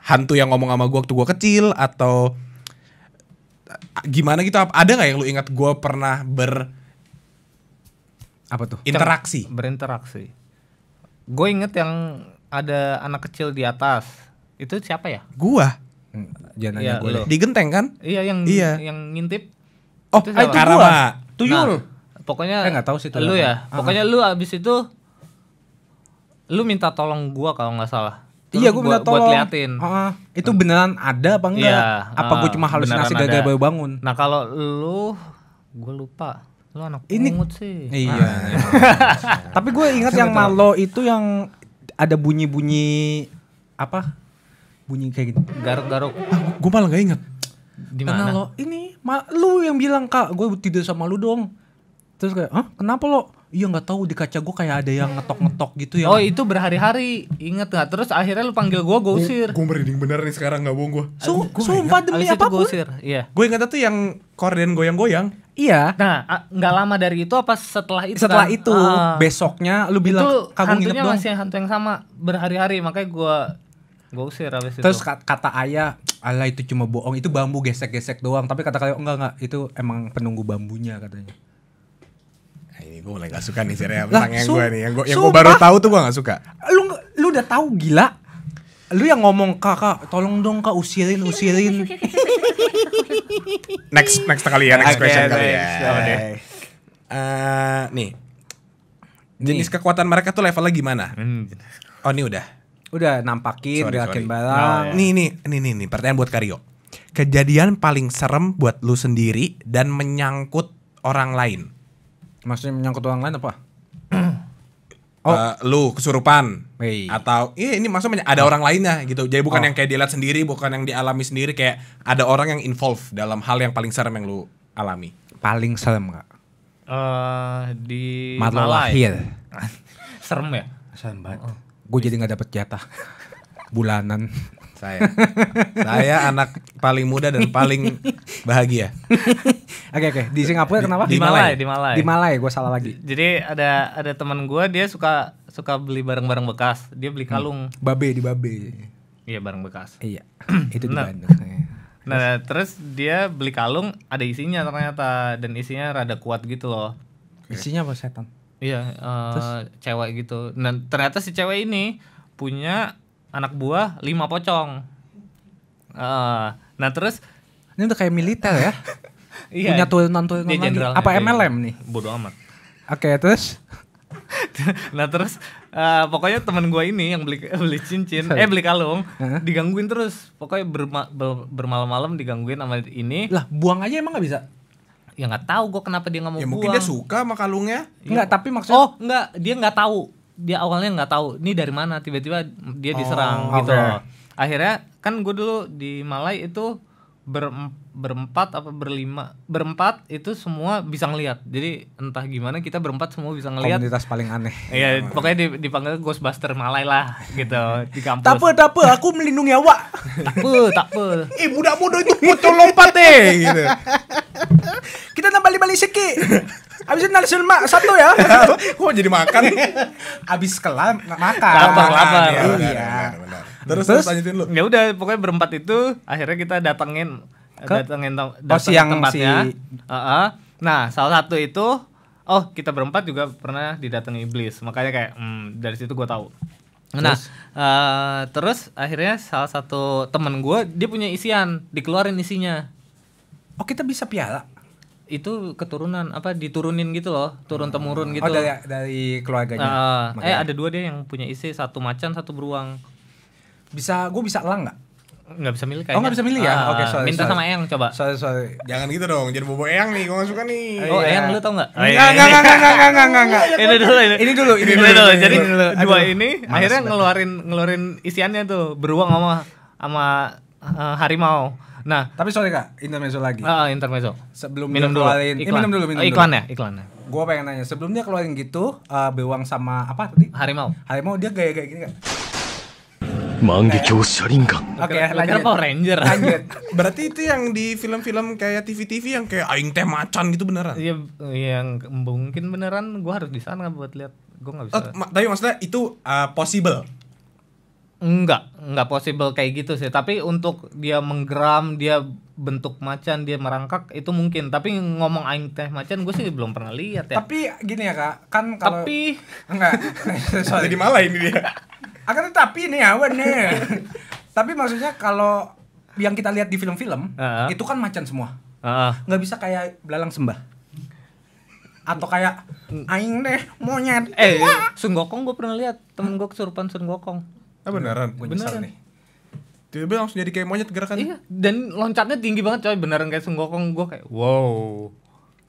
hantu yang ngomong sama gue waktu gue kecil atau gimana gitu ada nggak yang lu ingat gue pernah ber apa tuh interaksi berinteraksi gue inget yang ada anak kecil di atas itu siapa ya gua hmm, jangan ya, gue di genteng kan iya yang iya. yang ngintip oh itu, itu gua nah, tuyul nah, pokoknya eh, gak tahu sih lu ya uh pokoknya lu abis itu lu minta tolong gua kalau nggak salah iya gue minta tolong buat liatin. Uh, itu beneran ada apa enggak? uh, apa gue eh, cuma halusinasi gagal bayu bangun? Nah kalau lu gue lupa. Lu anak ini, pungut sih. Iya. Ah. *laughs* iya. Tapi gue ingat yang malo itu yang ada bunyi-bunyi apa? Bunyi kayak gitu. Garuk-garuk. Ah, gue malah gak inget. Dimana lo ini ma, lu yang bilang kak gue tidur sama lu dong. Terus kayak, ah kenapa lo? Iya nggak tahu di kaca gue kayak ada yang ngetok-ngetok gitu ya. Oh itu berhari-hari inget nggak? Terus akhirnya lu panggil gue gue usir. Gue merinding bener nih sekarang nggak bohong gue. Su gua sumpah demi apa Gue usir. Iya. Gue ingat tuh yang korden goyang-goyang. Iya. Nah nggak lama dari itu apa setelah itu? Setelah kan? itu uh, besoknya lu bilang itu kamu hantunya dong. masih hantu yang sama berhari-hari makanya gue Gue usir abis itu. Terus kata ayah, Allah itu cuma bohong, itu bambu gesek-gesek doang. Tapi kata kalian enggak enggak, itu emang penunggu bambunya katanya gue mulai gak suka nih cerita tentang yang gue nih yang gue yang gue baru tahu tuh gue gak suka lu lu udah tahu gila lu yang ngomong kakak tolong dong kak usirin usirin *laughs* next next kali ya next okay, question next, kali ya okay. uh, nih jenis nih. kekuatan mereka tuh levelnya gimana hmm. oh ini udah udah nampakin sorry, gerakin sorry. barang nah, ya. nih nih nih nih nih pertanyaan buat Karyo kejadian paling serem buat lu sendiri dan menyangkut orang lain Maksudnya menyangkut orang lain apa? *clears throat* Oh. Uh, lu kesurupan hey. atau eh, ini maksudnya ada oh. orang lainnya gitu. Jadi bukan oh. yang kayak dilihat sendiri, bukan yang dialami sendiri kayak ada orang yang involve dalam hal yang paling serem yang lu alami. Paling serem gak? Uh, eh, di lahir *laughs* serem ya? Serem banget. Oh. Gue jadi nggak dapet jatah *laughs* bulanan. Saya. Saya anak paling muda dan paling *laughs* bahagia. Oke oke, di Singapura kenapa? Di, di Malai, di Malai. Di Malai, gue salah lagi. Jadi ada ada teman gue dia suka suka beli barang-barang bekas. Dia beli hmm. kalung. Hmm. Babe di Babe. Iya, barang bekas. Iya. *clears throat* Itu di nah, Bandung. Iya. Nah, terus dia beli kalung ada isinya ternyata dan isinya rada kuat gitu loh. Isinya apa setan? Iya, uh, terus? cewek gitu. Nah ternyata si cewek ini punya anak buah lima pocong. Uh, nah terus ini udah kayak militer ya? *laughs* iya. punya turunan-turunan lagi. Apa ya, MLM nih? Bodoh amat. Oke, okay, terus *laughs* nah terus uh, pokoknya teman gue ini yang beli beli cincin Sorry. eh beli kalung huh? digangguin terus pokoknya berma, ber, bermalam-malam digangguin sama ini lah buang aja emang gak bisa ya nggak tahu gue kenapa dia nggak mau ya, buang mungkin dia suka sama kalungnya iya. nggak tapi maksudnya oh nggak dia nggak tahu dia awalnya nggak tahu ini dari mana tiba-tiba dia diserang oh, gitu okay. akhirnya kan gue dulu di Malai itu berem, berempat apa berlima berempat itu semua bisa ngelihat jadi entah gimana kita berempat semua bisa ngelihat komunitas paling aneh iya pokoknya dipanggil Ghostbuster Malay lah gitu di kampus tak apa aku melindungi awak tak apa tak apa *laughs* eh budak muda itu pocong lompat deh gitu kita tambah balik-balik sikit Abis itu mak satu ya. *laughs* Kok jadi makan? Abis kelam makan. Lapar, lapar. Iya terus terus lanjutin lu ya udah pokoknya berempat itu akhirnya kita datengin ke? datengin datang oh, tempatnya si... uh -uh. nah salah satu itu oh kita berempat juga pernah didatangi iblis makanya kayak hmm, dari situ gue tahu nah terus? Uh, terus akhirnya salah satu temen gue dia punya isian dikeluarin isinya oh kita bisa piala itu keturunan apa diturunin gitu loh turun temurun oh, gitu oh dari dari keluarganya uh, eh ada dua dia yang punya isi satu macan satu beruang bisa gue bisa elang nggak nggak bisa milih kayaknya. Oh nggak bisa milih ya? uh, Oke, okay, sorry, minta sorry. sama Eyang coba. Sorry, sorry. Jangan gitu dong, jadi bobo Eyang nih, gue nggak suka nih. Oh, iya. Eyang lu tau nggak? Iya. nggak nggak nggak nggak nggak nggak nggak Ini dulu, ini, ini dulu, ini, dulu. Jadi dua ini akhirnya ngeluarin ngeluarin isiannya tuh beruang sama sama eh, harimau. Nah, tapi sorry kak, intermezzo lagi. Ah, uh, intermezzo. Sebelum minum dulu. Keluarin, eh, iklan. Eh, minum dulu, minum iklan oh, dulu. ya, iklannya. Gue pengen nanya, sebelumnya keluarin gitu, uh, beruang sama apa tadi? Harimau. Harimau dia gaya-gaya gini kak? Manggekyo kan? Oke, lanjut Power Ranger. Lanjut. *laughs* Berarti itu yang di film-film kayak TV-TV yang kayak aing teh macan gitu beneran. Iya, yang mungkin beneran gue harus di sana buat lihat. Gue nggak oh, bisa. Oh, ma tapi maksudnya itu uh, possible. Enggak, enggak possible kayak gitu sih. Tapi untuk dia menggeram, dia bentuk macan, dia merangkak itu mungkin. Tapi ngomong aing teh macan gue sih belum pernah lihat ya. Tapi gini ya, Kak. Kan kalau Tapi enggak. *laughs* Jadi malah ini dia akan tetapi nih awan nih *laughs* tapi maksudnya kalau yang kita lihat di film-film uh -huh. itu kan macan semua uh -huh. nggak bisa kayak belalang sembah atau kayak aing deh monyet eh Wah. Sun Gokong gue pernah lihat temen gue kesurupan Sun Gokong ah beneran gua beneran nih tiba-tiba langsung jadi kayak monyet gerakan iya dan loncatnya tinggi banget coy beneran kayak Sun Gokong gue kayak wow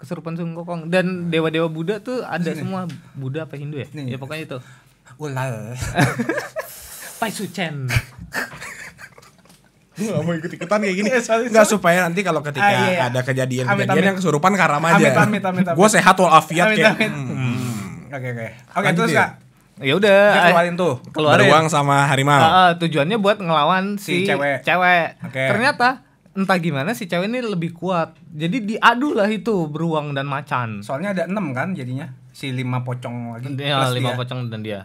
kesurupan Sun Gokong dan dewa-dewa Buddha tuh ada Sini. semua Buddha apa Hindu ya Nih. ya pokoknya itu ulal Pai Sucen gue gak mau ikut ikutan kayak gini gak iya, nggak supaya nanti kalau ketika ah, iya. iya. ada kejadian amit, kejadian amit. yang kesurupan karam aja amit, amit, amit, amit. gue sehat walafiat kayak hmm. Hmm. oke oke oke terus ya? kak ya udah eh, keluarin tuh keluarin beruang sama harimau uh, tujuannya buat ngelawan si, si cewek cewek okay. ternyata entah gimana si cewek ini lebih kuat jadi diadu lah itu beruang dan macan soalnya ada enam kan jadinya si lima pocong lagi ya, lima dia. pocong dan dia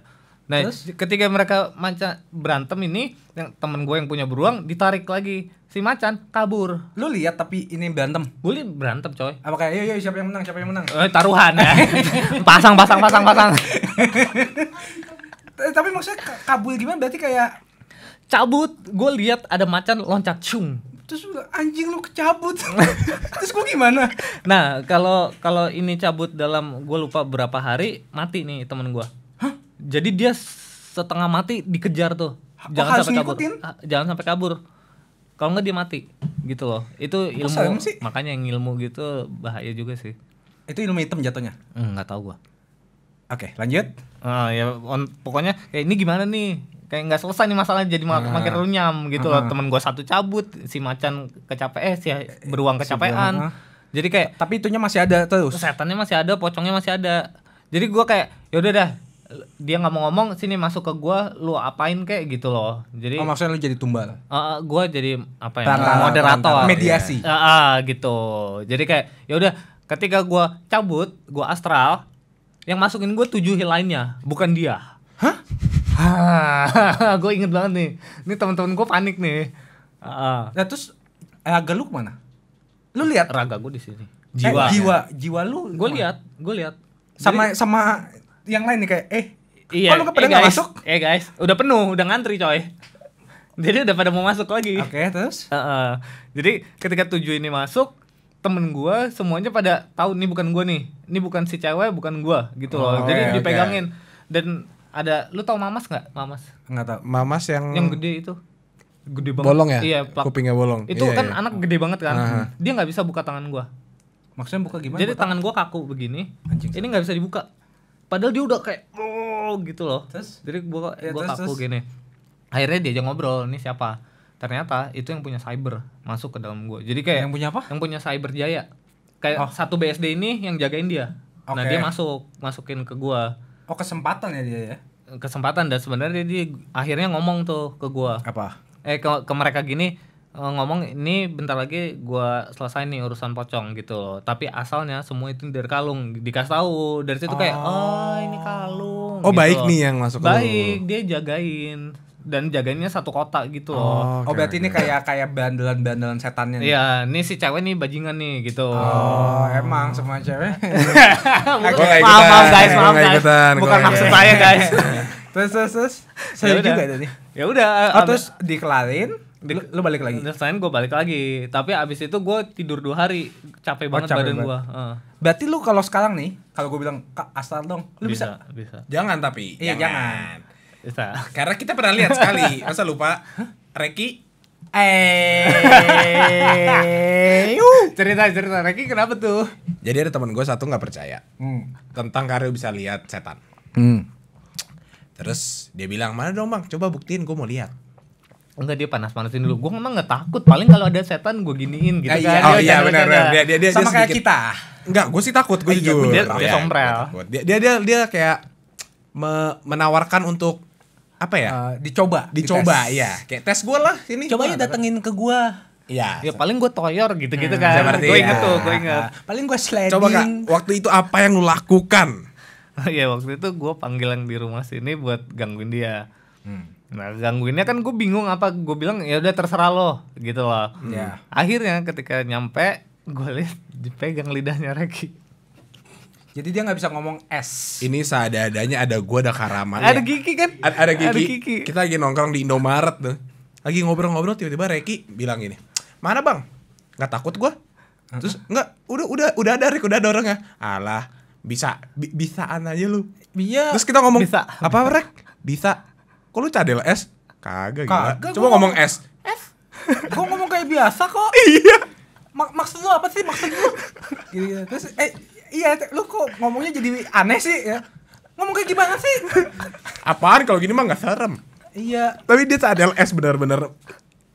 Nah, Terus? ketika mereka macan berantem ini, yang temen gue yang punya beruang ditarik lagi si macan kabur. Lu lihat tapi ini berantem. Gue berantem, coy. Apa kayak yo yo siapa yang menang, siapa yang menang? Eh, taruhan ya. *laughs* pasang pasang pasang pasang. *laughs* Eh, tapi maksudnya kabur gimana berarti kayak cabut gue lihat ada macan loncat cung terus anjing lu kecabut *laughs* terus gue gimana nah kalau kalau ini cabut dalam gue lupa berapa hari mati nih temen gue jadi dia setengah mati dikejar tuh jangan oh, sampai kabur ngikutin? jangan sampai kabur kalau nggak dia mati gitu loh itu ilmu sih? makanya yang ilmu gitu bahaya juga sih itu ilmu hitam jatuhnya hmm, nggak tahu gua oke okay, lanjut uh, ya on, pokoknya kayak ini gimana nih kayak nggak selesai nih masalahnya jadi mak makin ah. runyam gitu uh loh ah. temen gua satu cabut si macan kecape eh si eh, beruang kecapean jadi kayak tapi itunya masih ada terus setannya masih ada pocongnya masih ada jadi gua kayak yaudah dah dia nggak mau ngomong sini masuk ke gua lu apain kayak gitu loh jadi oh, maksudnya lu jadi tumbal uh, gua jadi apa ya perantara, moderator mediasi uh, uh, gitu jadi kayak ya udah ketika gua cabut gua astral yang masukin gua tujuh lainnya bukan dia hah *laughs* gua inget banget nih ini teman-teman gua panik nih uh, nah terus eh, raga lu kemana lu lihat raga gua di sini eh, jiwa eh, jiwa jiwa lu gua lihat gua lihat sama Jadi, sama yang lain nih kayak eh Iya. Kok lu kepada eh, masuk? Eh guys, udah penuh, udah ngantri coy. Jadi udah pada mau masuk lagi. Oke, okay, terus? Uh -uh. Jadi ketika tujuh ini masuk, temen gue semuanya pada tahu nih bukan gue nih, ini bukan si cewek, bukan gue gitu loh. Oh, Jadi okay, dipegangin dan ada, lu tau mamas nggak? Mamas? Nggak tau Mamas yang yang gede itu gede banget. Bolong ya? Iya, plak. kupingnya bolong. Itu iya, kan iya. anak gede banget kan. Uh -huh. Dia nggak bisa buka tangan gue. Maksudnya buka gimana? Jadi buka tangan gue kaku begini. Anjing. Ini nggak bisa dibuka padahal dia udah kayak oh gitu loh terus jadi gua ya, gua terus, kaku terus. gini akhirnya dia aja ngobrol ini siapa ternyata itu yang punya cyber masuk ke dalam gua jadi kayak yang punya apa yang punya cyber jaya kayak oh. satu BSD ini yang jagain dia okay. nah dia masuk masukin ke gua oh kesempatan ya dia ya kesempatan dan sebenarnya dia akhirnya ngomong tuh ke gua apa eh ke, ke mereka gini Eh, ngomong ini bentar lagi gue selesai nih urusan pocong gitu tapi asalnya semua itu dari kalung dikasih tahu dari situ oh. kayak oh ah, ini kalung oh gitu baik nih yang masuk baik dulu. dia jagain dan jagainnya satu kota gitu loh. Oh, okay, oh berarti okay. ini kayak kayak bandelan-bandelan setannya. Iya, ini si cewek nih bajingan nih gitu. Oh, emang semua cewek. *laughs* maaf, maaf guys, maaf guys. Ikutan, Bukan maksud saya guys. terus terus terus. Saya ya juga tadi. Ya udah. Oh, eh, terus dikelarin lu, balik lagi Senin gue balik lagi tapi abis itu gue tidur dua hari capek oh, banget capek badan gue uh. berarti lu kalau sekarang nih kalau gue bilang kak asal dong lu bisa bisa, bisa. jangan tapi iya jangan, jangan. bisa karena kita pernah lihat *laughs* sekali masa lupa Reki Eh, eh. *laughs* cerita cerita Reki kenapa tuh? Jadi ada teman gue satu nggak percaya hmm. tentang Karyo bisa lihat setan. Hmm. Terus dia bilang mana dong bang, coba buktiin gue mau lihat Enggak dia panas-panasin dulu. Gue emang nggak takut. Paling kalau ada setan gue giniin gitu eh, Iya, oh iya, iya benar dia, dia, dia, sama kayak kita. Enggak, gue sih takut, gue eh, iya, jujur. Dia, dia iya, sombrel. Dia, dia dia dia kayak me menawarkan untuk apa ya? Eh, dicoba. Dicoba, iya. Kayak tes gue lah ini Coba ya datengin ke gue. Iya. Ya paling gue toyor gitu-gitu hmm, kan. gue inget ya. tuh, gue inget. Paling gue sledding Coba kak, waktu itu apa yang lu lakukan? *laughs* ya waktu itu gue panggil yang di rumah sini buat gangguin dia. Hmm. Nah, gangguinnya kan gue bingung apa gue bilang ya udah terserah lo gitu loh. Yeah. Akhirnya ketika nyampe gue lihat dipegang lidahnya Reki. Jadi dia nggak bisa ngomong S. Ini seada-adanya ada gue ada Karaman. Ada Kiki kan? Ada, ada, Kiki. Kiki. Kita lagi nongkrong di Indomaret tuh. Lagi ngobrol-ngobrol tiba-tiba Reki bilang ini Mana bang? Gak takut gue? Terus nggak? Udah udah udah ada Rek udah ada orang ya Alah bisa bi bisaan aja lu. Iya. Terus kita ngomong bisa. apa Rek? Bisa kok lu cadel S? Kagak gila. Coba ngomong S. S? gua ngomong kayak biasa kok. *laughs* Iya. Mak maksud lu apa sih maksud lu? Gitu, Terus eh iya lu kok ngomongnya jadi aneh sih ya. Ngomong kayak gimana sih? *laughs* Apaan kalau gini mah nggak serem. Iya. Tapi dia cadel S benar-benar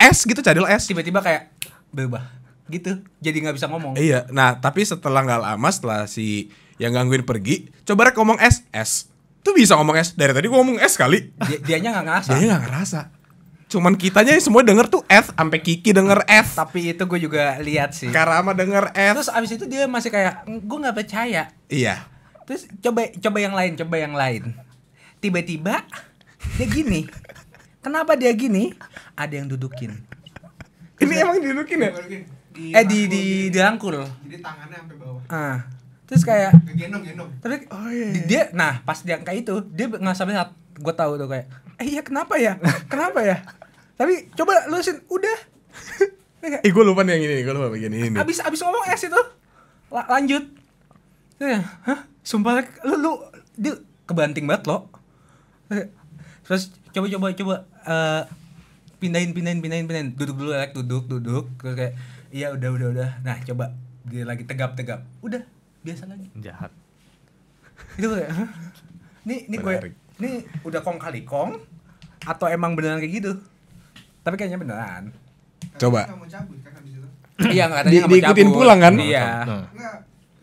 S gitu cadel S. Tiba-tiba kayak berubah gitu. Jadi nggak bisa ngomong. Iya. Nah, tapi setelah nggak lama setelah si yang gangguin pergi, coba rek ngomong S S tuh bisa ngomong s dari tadi gua ngomong s kali dia dianya nggak ngerasa dia nggak ngerasa cuman kitanya semua denger tuh F sampai Kiki denger F tapi itu gue juga lihat sih Karama denger F terus abis itu dia masih kayak gue nggak percaya iya terus coba coba yang lain coba yang lain tiba-tiba dia gini kenapa dia gini ada yang dudukin ini emang dudukin ya di, eh di di dirangkul jadi tangannya sampai bawah ah terus kayak gendong gendong tapi oh, iya. iya. dia nah pas di angka itu dia nggak sampai saat gue tahu tuh kayak eh iya kenapa ya kenapa ya tapi coba lurusin udah Ih *laughs* eh, gue lupa nih yang ini, gue lupa bagian ini. Abis abis ngomong es itu, la lanjut. Hah? Sumpah lu lu dia kebanting banget lo. Terus coba coba coba uh, pindahin pindahin pindahin pindahin duduk dulu elek duduk duduk terus kayak iya udah udah udah nah coba dia lagi tegap tegap udah biasa lagi jahat itu gue ya. ini ini gue ini udah kong kali kong atau emang beneran kayak gitu tapi kayaknya beneran coba kan *clears throat* iya nggak ada yang diikutin cabut. pulang kan iya, iya.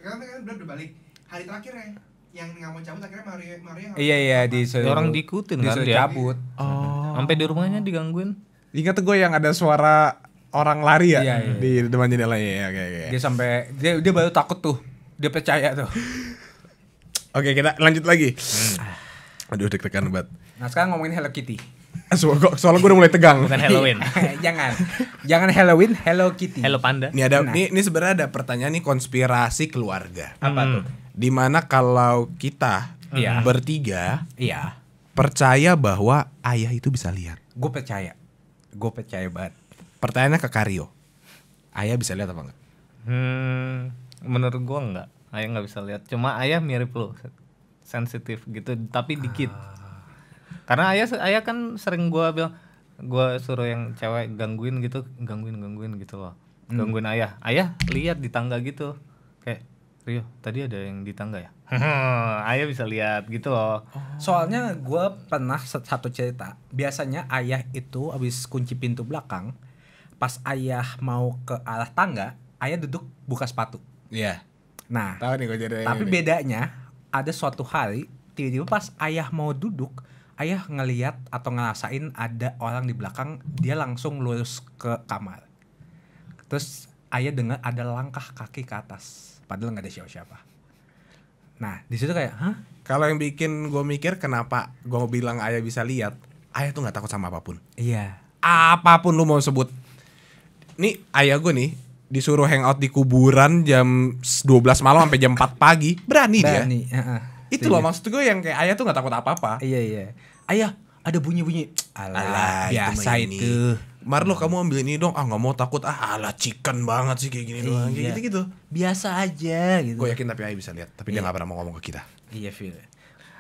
karena kan udah balik hari terakhir ya yang nggak mau cabut akhirnya Maria Maria iya iya di orang diikutin kan dia cabut oh sampai di rumahnya digangguin ingat gue yang ada suara orang lari ya iya, iya. di iya. depan jendelanya ya kayak. dia sampai dia dia baru takut tuh dia percaya tuh. Oke, kita lanjut lagi. Hmm. Aduh, deg-degan banget. Nah, sekarang ngomongin Hello Kitty. Ah, so, soalnya gue udah mulai tegang. Bukan Halloween. *laughs* jangan, jangan Halloween, Hello Kitty. Hello Panda. Ini ada, nih, ini, ini sebenarnya ada pertanyaan nih konspirasi keluarga. Apa hmm. tuh? Dimana kalau kita hmm. bertiga, iya, percaya bahwa ayah itu bisa lihat. Gue percaya, gue percaya banget. Pertanyaannya ke Kario, ayah bisa lihat apa enggak? Hmm menurut gua enggak ayah nggak bisa lihat cuma ayah mirip lo sensitif gitu tapi dikit ah. karena ayah ayah kan sering gua bilang gua suruh yang cewek gangguin gitu gangguin gangguin gitu loh hmm. gangguin ayah ayah lihat di tangga gitu kayak Rio tadi ada yang di tangga ya *laughs* ayah bisa lihat gitu loh soalnya gua pernah satu cerita biasanya ayah itu abis kunci pintu belakang pas ayah mau ke arah tangga ayah duduk buka sepatu Iya. Nah, tahu nih gue jadi Tapi ini. bedanya ada suatu hari tiba-tiba pas ayah mau duduk, ayah ngeliat atau ngerasain ada orang di belakang, dia langsung lurus ke kamar. Terus ayah dengar ada langkah kaki ke atas, padahal nggak ada siapa-siapa. Nah, di situ kayak, hah? Kalau yang bikin gue mikir kenapa gue bilang ayah bisa lihat, ayah tuh nggak takut sama apapun. Iya. Apapun lu mau sebut. Nih ayah gue nih disuruh hangout di kuburan jam 12 malam sampai jam 4 pagi berani, berani. dia uh, -huh. itu loh iya. maksud gue yang kayak ayah tuh nggak takut apa apa iya iya ayah ada bunyi bunyi alah, alah biasa itu, itu. Marlo kamu ambil ini dong ah nggak mau takut ah alah chicken banget sih kayak gini iya. doang kayak gitu gitu biasa aja gitu gue yakin tapi ayah bisa lihat tapi iya. dia nggak pernah mau ngomong ke kita iya feel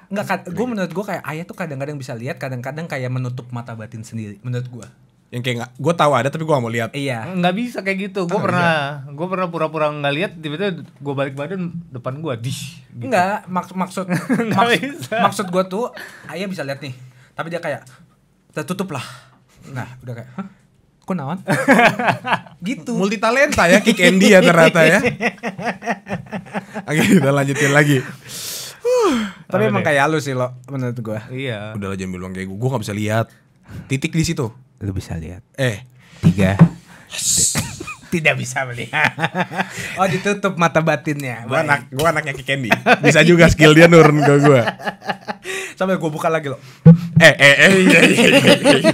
Enggak, iya. gue menurut gue kayak ayah tuh kadang-kadang bisa lihat, kadang-kadang kayak menutup mata batin sendiri. Menurut gue yang kayak gue tahu ada tapi gue gak mau lihat iya nggak bisa kayak gitu gue ah, pernah iya. gue pernah pura-pura nggak lihat tiba-tiba gue balik badan depan gue di gitu. nggak mak maksud maks maksud *laughs* gue tuh ayah bisa lihat nih tapi dia kayak tertutup lah nah udah kayak kok nawan? *laughs* gitu multi talenta ya kick Andy ya ternyata ya *laughs* oke kita lanjutin lagi uh, tapi emang kayak halus sih lo menurut gue iya udah lah jangan bilang kayak gue gue nggak bisa lihat titik di situ lu bisa lihat. Eh, tiga. Yes. *laughs* Tidak bisa melihat. oh ditutup mata batinnya. Gua anak, gua anaknya Ki Candy. Bisa juga skill dia nurun ke gua. Sampai gua buka lagi lo. Eh, eh, eh. Iya, iya, iya, iya.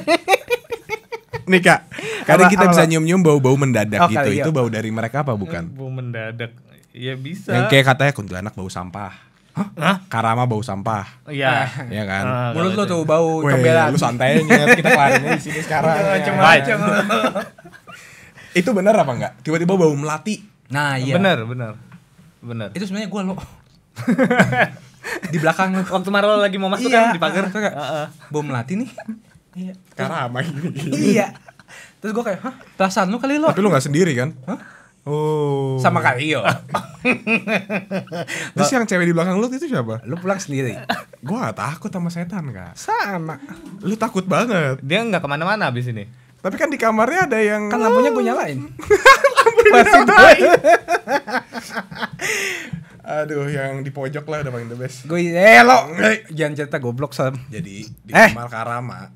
Nih kak, kadang kita bisa nyium-nyium bau-bau mendadak oh, gitu. Iya. Itu bau dari mereka apa bukan? Bau mendadak, ya bisa. Yang kayak katanya kuntilanak bau sampah. Hah? Karama bau sampah. Iya. Iya kan. Uh, Mulut lu tuh bau cembelan. Lu santai nyet, kita kelarin di sini sekarang. Oh, iya. Macam-macam. *laughs* itu benar apa enggak? Tiba-tiba bau melati. Nah, iya. Benar, benar. Benar. Itu sebenarnya gua lo. *laughs* di belakang waktu Marlo lagi mau masuk iya, kan di pagar. Uh, uh. Bau melati nih. Iya. Karama ini. Iya. Terus gua kayak, "Hah? Perasaan lu kali lo." Tapi lu gak sendiri kan? Hah? Oh. Sama Rio. *laughs* Terus yang cewek di belakang lu itu siapa? Lu pulang sendiri. gua gak takut sama setan kak. Sama. Lu takut banget. Dia gak kemana-mana abis ini. Tapi kan di kamarnya ada yang. Kan lampunya gue nyalain. lampunya nyalain. *laughs* Aduh, yang di pojok lah udah paling the best. Gue elo. Eh, lo, jangan cerita goblok sam. Jadi di eh. kamar Karama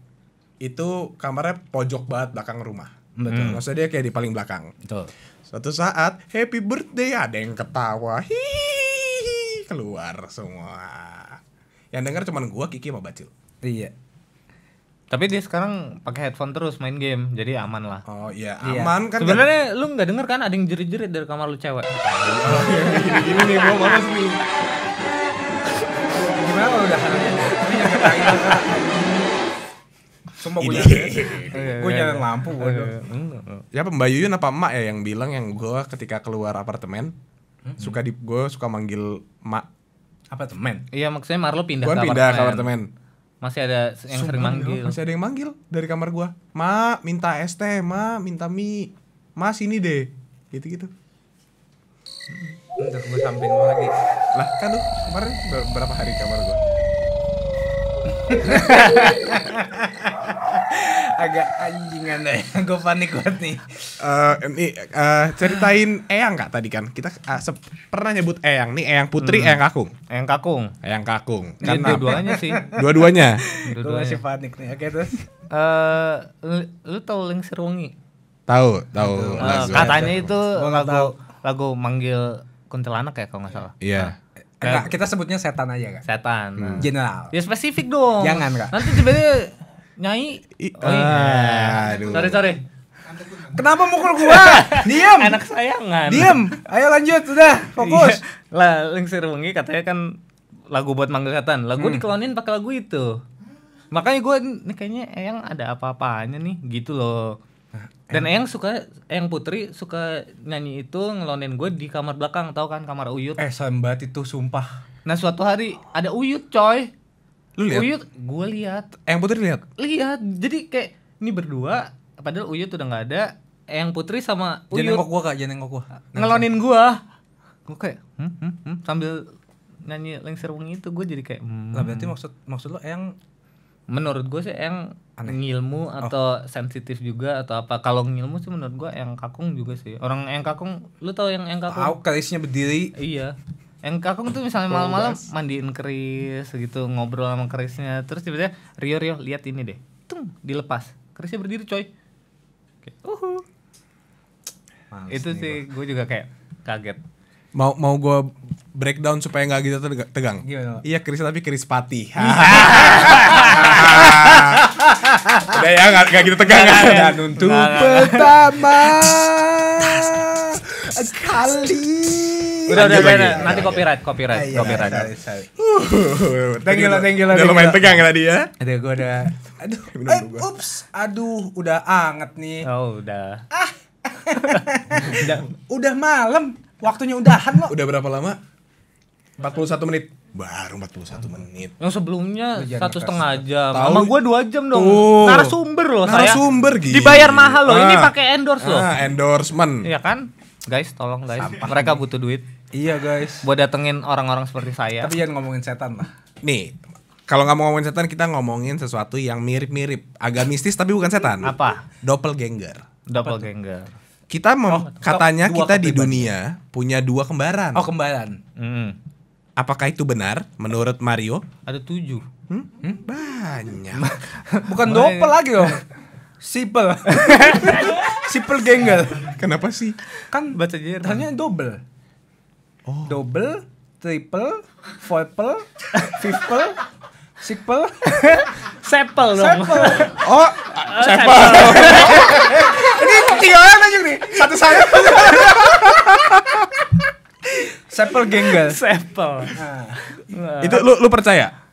itu kamarnya pojok banget belakang rumah. Betul. Hmm. Maksudnya dia kayak di paling belakang. Betul. Suatu saat happy birthday ada yang ketawa. Hihihi keluar semua. Yang dengar cuman gua Kiki mau Bacil. Iya. Tapi dia sekarang pakai headphone terus main game, jadi aman lah. Oh iya, iya. aman iya. kan. Sebenarnya lu nggak denger kan ada yang jerit-jerit dari kamar lu cewek. Gini *laughs* nih, oh, iya, iya, gua malas nih. Gimana kalau udah? Ini yang Sumpah gue Gue nyalain lampu waduh. Hmm. Ya Yuyun apa emak ya yang bilang yang gue ketika keluar apartemen hmm. suka di gue suka manggil emak apartemen. Iya maksudnya Marlo pindah gua ke pindah apartemen. ke apartemen. Masih ada yang Sumpah sering manggil. Masih ada yang manggil dari kamar gue. Ma, minta es teh, ma, minta mie. Ma sini deh. Gitu-gitu. Untuk gue samping lo lagi. Lah kan lu kemarin berapa hari kamar gua? *laughs* agak anjingan deh. Ya. *laughs* Gue panik banget nih. uh, ini uh, ceritain Eyang kak tadi kan. Kita uh, pernah nyebut Eyang nih Eyang Putri, hmm. Eyang Kakung. Eyang Kakung. Eyang Kakung. Kan dua-duanya sih. *laughs* Dua-duanya. dua duanya sih panik nih. Oke terus. uh, lu, lu tahu Ling Serungi? Tahu, tahu. Uh, katanya itu lagu lagu manggil kuntilanak ya kalau nggak salah. Iya. Yeah. Nah. Enggak, kita sebutnya setan aja kak. Setan. Hmm. General. Ya spesifik dong. Jangan kak. Nanti tiba-tiba Nyai. I, oh, iya. Aduh. Sorry, sorry. Kenapa mukul gua? Diam. Anak sayangan. Diam. Ayo lanjut sudah fokus. Iya. Lah, Lingsir Wengi katanya kan lagu buat manggekatan. Lagu hmm. diklonin pakai lagu itu. Makanya gua nih kayaknya Eyang ada apa-apanya nih gitu loh. Ah, Dan Eyang suka Eyang Putri suka nyanyi itu ngelonin gue di kamar belakang, tahu kan kamar Uyut. Eh, sambat itu sumpah. Nah, suatu hari ada Uyut, coy. Lu lihat? Uyut gue lihat. Eyang eh, Putri lihat. Lihat. Jadi kayak ini berdua padahal Uyut udah nggak ada. Eyang Putri sama Uyut. Jangan nengok gue Kak, jangan nengok gue. Ngelonin gue. Gue kayak hmm, hmm, hmm, sambil nyanyi lengser wengi itu gue jadi kayak hmm. Lah berarti maksud maksud lo Eyang menurut gue sih yang Aneh. ngilmu oh. atau oh. sensitif juga atau apa kalau ngilmu sih menurut gue yang kakung juga sih orang yang kakung lu tau yang yang kakung tau kalisnya berdiri iya yang kakung tuh misalnya malam-malam mandiin keris gitu ngobrol sama kerisnya terus tiba-tiba Rio Rio lihat ini deh tung dilepas kerisnya berdiri coy Oke, uhu itu sih gue juga kayak kaget mau mau gue breakdown supaya nggak gitu tegang. Gimana? Iya keris tapi keris pati. Udah ya nggak nggak gitu tegang kan? Dan untuk pertama kali Udah, udah, udah, nanti copyright, copyright, ah, iya, copyright. Sorry, sorry. Uh, *laughs* thank you lah, thank you lah. Udah lumayan tegang tadi ya. Ada gue udah. Aduh, eh, ups, aduh, udah anget nih. Oh, udah. Ah, *laughs* udah. udah malam, waktunya udahan loh. Udah berapa lama? 41 menit baru 41 menit. Yang sebelumnya satu setengah jam. Tau. Sama gue dua jam dong. Tuh. Narasumber loh Narasumber saya. Narasumber gitu. Dibayar mahal loh. Ah. Ini pakai endorse ah, loh. Endorsement. Iya kan? Guys, tolong guys. Sampah. Mereka butuh duit. Iya guys. Buat datengin orang-orang seperti saya. Tapi jangan ngomongin setan lah. Nih, kalau nggak mau ngomongin setan kita ngomongin sesuatu yang mirip-mirip agak mistis tapi bukan setan apa doppelganger doppelganger kita mem oh, katanya kita di dunia punya dua kembaran oh kembaran mm. apakah itu benar menurut Mario ada tujuh hmm? Hmm? banyak *laughs* bukan doppel lagi loh. sipel *laughs* sipel ganger kenapa sih kan baca jadi tanya double oh. double, triple, fourple, fifple, sixple, sepel dong. Oh, oh sepel. Ini tiga orang aja nih. Satu saya. sepel genggal. Sepel. Nah. Itu lu lu percaya?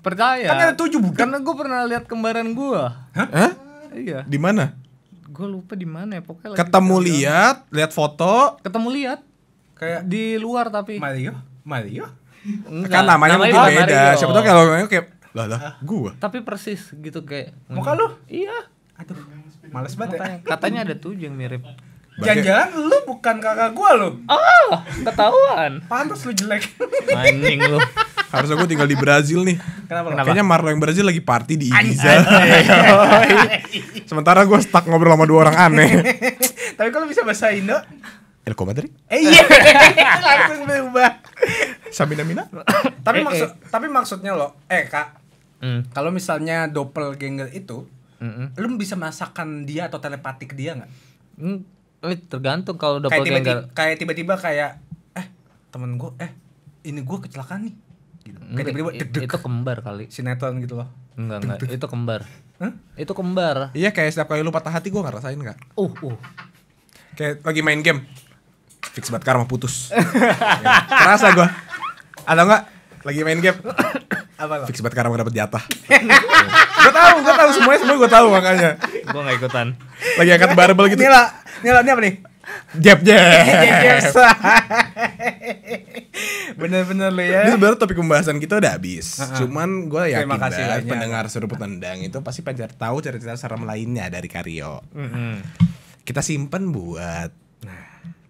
Percaya. Kan ada tujuh bukan? Karena gue pernah lihat kembaran gue. Hah? Hah? Iya. Di mana? Gue lupa di mana ya pokoknya. Ketemu lihat, lihat foto. Ketemu lihat kayak di luar tapi Mario Mario Enggak. kan namanya mungkin beda siapa tau kalau namanya kayak lah lah gua tapi persis gitu kayak muka lu iya aduh males banget ya. katanya ada tuh yang mirip Jangan-jangan lu bukan kakak gua lu. Oh, ketahuan. Pantas lu jelek. Anjing lu. Harusnya gue tinggal di Brazil nih. Kenapa? Kenapa? Kayaknya Marlo yang Brazil lagi party di Ibiza. Sementara gue stuck ngobrol sama dua orang aneh. Tapi kalau bisa bahasa Indo, El Comadre? Eh iya, langsung *laughs* berubah. Samina Mina. tapi eh, eh. maksud eh. tapi maksudnya lo, eh kak, mm. kalau misalnya doppelganger itu, mm -mm. lo bisa masakan dia atau telepatik dia nggak? Mm, tergantung kalau doppelganger. Kayak tiba-tiba kayak, eh temen gue, eh ini gue kecelakaan nih. Gitu. Kayak tiba-tiba Itu kembar kali. Sinetron gitu loh. Enggak, enggak. Itu kembar. Huh? Itu kembar. Iya, kayak setiap kali lu patah hati gue ngerasain nggak? Uh, uh. Kayak lagi main game fix banget karma putus. *laughs* ya, terasa gue. Atau enggak lagi main game apa lo? Fix banget karma dapat dapet jatah. *laughs* gua tahu, gua tahu semuanya, semuanya gua tahu makanya. Gua nggak ikutan. Lagi angkat barbel gitu. Nila, Nila ini apa nih? Jeb jeb. *laughs* Bener-bener lo ya. Ini sebenarnya topik pembahasan kita udah habis. Uh -huh. Cuman gue yakin Terima kasih banget pendengar seruput tendang itu pasti pacar tahu cerita-cerita serem lainnya dari Karyo. Mm -hmm. Kita simpen buat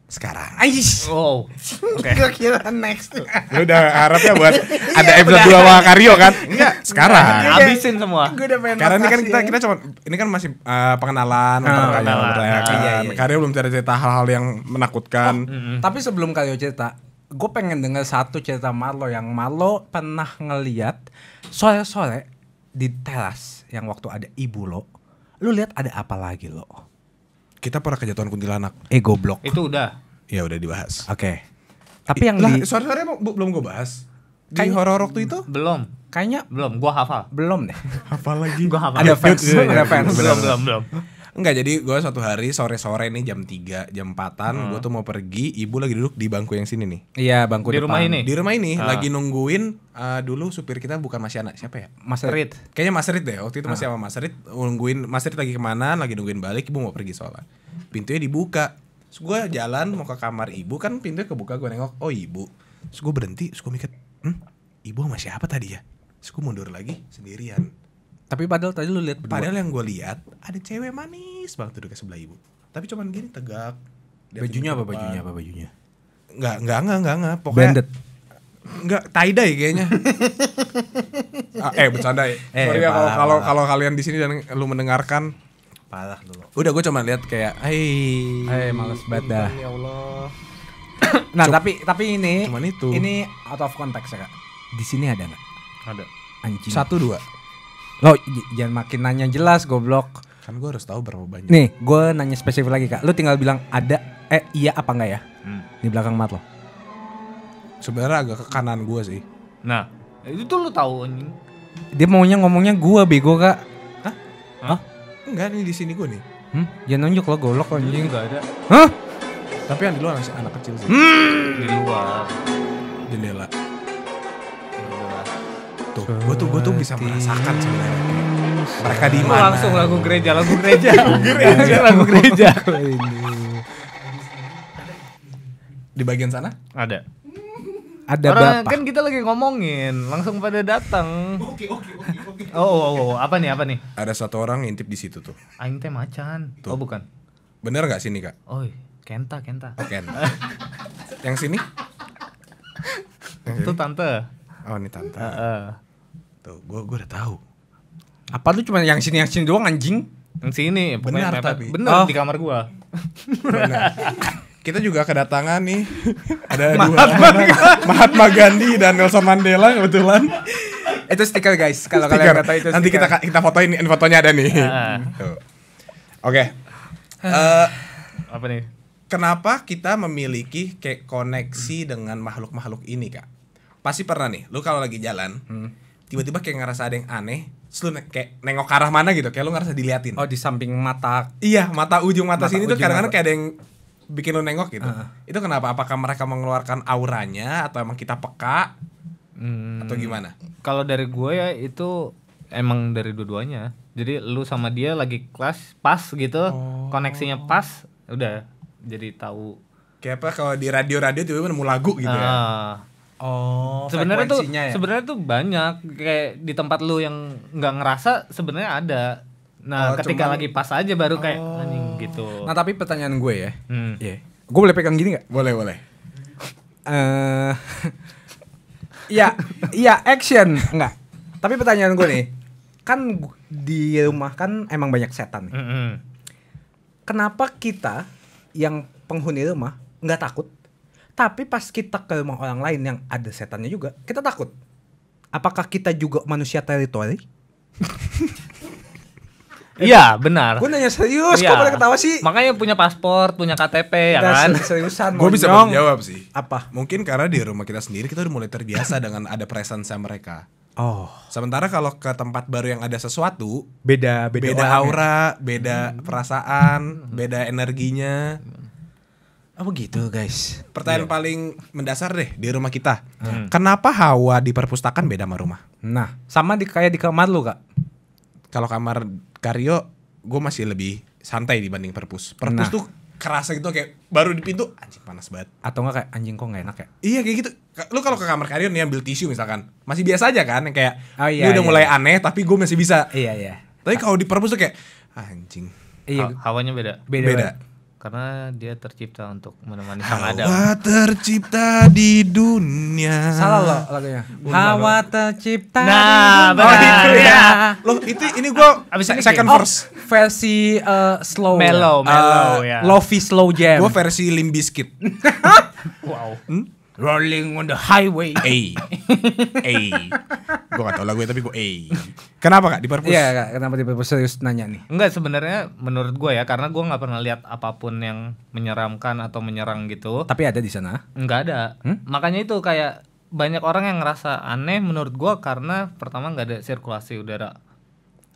sekarang. Aish. Wow. Oke. Okay. kira next. Lu ya udah harapnya buat *laughs* ada iya, episode 2 Kario kan? Enggak, iya. sekarang. Habisin semua. udah pengen Karena ini kan kita kita cuma ini kan masih uh, pengenalan, oh, pengenalan. Ya kan. Iya, iya. iya. Karyo belum cerita hal-hal yang menakutkan. Oh, mm -hmm. Tapi sebelum Kario cerita, gue pengen dengar satu cerita Marlo yang Marlo pernah ngeliat sore-sore di teras yang waktu ada ibu lo. Lu lihat ada apa lagi lo? Kita pernah kejatuhan kuntilanak. ego eh, goblok. Itu udah. Ya udah dibahas. Oke. Okay. Tapi yang lah, di... sorry sorry belum gue bahas. Di Kayak... horor waktu itu? Belum. Kayaknya belum. gue hafal. Belum deh. hafal lagi. gua hafal. Ada fans. ada fans. belum belum belum. Enggak, jadi gue suatu hari sore-sore nih jam 3, jam 4-an hmm. gue tuh mau pergi, ibu lagi duduk di bangku yang sini nih. Iya, bangku di depan. rumah ini. Di rumah ini ah. lagi nungguin uh, dulu supir kita bukan Mas Yana, siapa ya? Mas Rit. Kayaknya Mas Rit deh. Waktu itu masih ah. sama Mas Rit nungguin Mas Rit lagi kemana, lagi nungguin balik, ibu mau pergi soalnya. Pintunya dibuka. Terus gue jalan mau ke kamar ibu kan pintunya kebuka gue nengok, oh ibu. Terus gue berhenti, terus gue mikir, hmm, ibu sama siapa tadi ya? Terus gue mundur lagi sendirian tapi padahal tadi lu lihat berdua. Padahal yang gue lihat ada cewek manis banget duduk sebelah ibu. Tapi cuman gini tegak. Bajunya apa, bajunya apa bajunya apa bajunya? Enggak, enggak, enggak, enggak, enggak. Pokoknya Banded. Enggak, tie-dye kayaknya. *laughs* ah, eh bercanda ya. Eh, Sorry ya kalau kalau kalau kalian di sini dan lu mendengarkan parah lu. Udah gue cuma lihat kayak, "Hei, hei males banget dah." Ya Allah. *coughs* nah, Cuk tapi tapi ini cuman itu. ini out of context ya, Kak. Di sini ada nggak? Ada. Anjing. Satu dua. Lo oh, jangan makin nanya jelas goblok. Kan gue harus tahu berapa banyak. Nih, gue nanya spesifik lagi kak. Lo tinggal bilang ada, eh iya apa enggak ya? Hmm. Di belakang mat lo. Sebenarnya agak ke kanan gue sih. Nah, itu tuh lo tahu anjing. Dia maunya ngomongnya gue bego kak. Hah? Hah? Enggak nih di sini gue nih. Hmm? Jangan nunjuk lo golok iya, anjing. Enggak ada. Hah? Tapi yang di luar masih anak kecil sih. Hmm. Di luar. Jendela tuh gue tuh gue tuh bisa merasakan sebenarnya mereka di mana langsung lagu gereja lagu gereja *laughs* gereja lagu gereja *laughs* di bagian sana ada ada Orang bapak. kan kita lagi ngomongin langsung pada datang oke oke oke oh, oh, oh, oh, apa nih apa nih ada satu orang intip di situ tuh aing teh macan tuh. oh bukan bener nggak sini kak oh kenta kenta oh, kenta yang sini itu tante oh ini tante uh, uh. Tuh, gitu. gue gue udah tahu. Apa tuh cuma yang sini yang sini doang anjing? Yang sini, benar tapi. Benar oh. di kamar gua. Kita juga kedatangan nih ada Mahat dua Mahatma Gandhi dan Nelson Mandela kebetulan. itu stiker guys, kalau kalian nggak tahu itu. Nanti sticker. kita kita fotoin ini fotonya ada nih. Ah. Oke. Okay. Uh, eh, apa nih? Kenapa kita memiliki kayak koneksi hmm. dengan makhluk-makhluk ini, Kak? Pasti pernah nih, lu kalau lagi jalan, hmm tiba-tiba kayak ngerasa ada yang aneh terus lu kayak nengok ke arah mana gitu kayak lu ngerasa diliatin oh di samping mata iya mata ujung mata, mata sini ujung tuh kadang-kadang kayak ada yang bikin lu nengok gitu uh. itu kenapa apakah mereka mengeluarkan auranya atau emang kita peka hmm, atau gimana kalau dari gue ya itu emang dari dua-duanya jadi lu sama dia lagi kelas pas gitu oh. koneksinya pas udah jadi tahu kayak apa kalau di radio-radio tiba-tiba nemu lagu gitu uh. ya Oh, sebenarnya tuh ya? sebenarnya tuh banyak kayak di tempat lu yang nggak ngerasa sebenarnya ada. Nah, oh, ketika cuman, lagi pas aja baru kayak oh. anjing gitu. Nah, tapi pertanyaan gue ya. Hmm. Yeah. Gue boleh pegang gini nggak? Boleh, boleh. Eh Iya, *laughs* iya action enggak. Tapi pertanyaan gue nih, kan di rumah kan emang banyak setan Mm -hmm. Kenapa kita yang penghuni rumah nggak takut? Tapi pas kita ke rumah orang lain yang ada setannya juga, kita takut. Apakah kita juga manusia teritori? *laughs* Iya benar. Gue nanya serius, ya. kok pada ketawa sih? Makanya punya paspor, punya KTP ya Nggak, kan? Seriusan. Gue bisa menjawab sih. Apa? Mungkin karena di rumah kita sendiri kita udah mulai terbiasa dengan ada presence mereka. Oh. Sementara kalau ke tempat baru yang ada sesuatu, beda beda, beda aura, ya? beda hmm. perasaan, hmm. beda energinya. Hmm Oh gitu guys. Pertanyaan yeah. paling mendasar deh di rumah kita. Hmm. Kenapa hawa di perpustakaan beda sama rumah? Nah, sama di kayak di kamar lu, Kak. Kalau kamar Karyo gue masih lebih santai dibanding perpus. Perpus nah. tuh kerasa gitu kayak baru di pintu anjing panas banget. Atau enggak kayak anjing kok nggak enak ya? Iya kayak gitu. Lu kalau ke kamar Karyo nih ambil tisu misalkan, masih biasa aja kan kayak oh, iya, gue udah iya. mulai aneh tapi gue masih bisa. Iya, iya. Tapi kalau di perpus tuh kayak ah, anjing. Iya. Hawanya Beda. beda. beda karena dia tercipta untuk menemani Sang Adam. Hawa tercipta di dunia. Salah lo lagunya. Hawa tercipta. Nah, benar. Oh, itu ya. Lo itu ini gua abis ini second okay. verse oh, versi uh, slow. Mellow, mellow uh, ya. Lofi slow jam. Gua versi Limbiskit. *laughs* wow. Hmm? Rolling on the highway. Eh. Eh. gue gak tau lagu tapi gue eh. Kenapa kak di perpus? Iya kak, kenapa di perpus serius nanya nih? Enggak sebenarnya menurut gue ya karena gue nggak pernah lihat apapun yang menyeramkan atau menyerang gitu. Tapi ada di sana? Enggak ada. Hmm? Makanya itu kayak banyak orang yang ngerasa aneh menurut gue karena pertama nggak ada sirkulasi udara.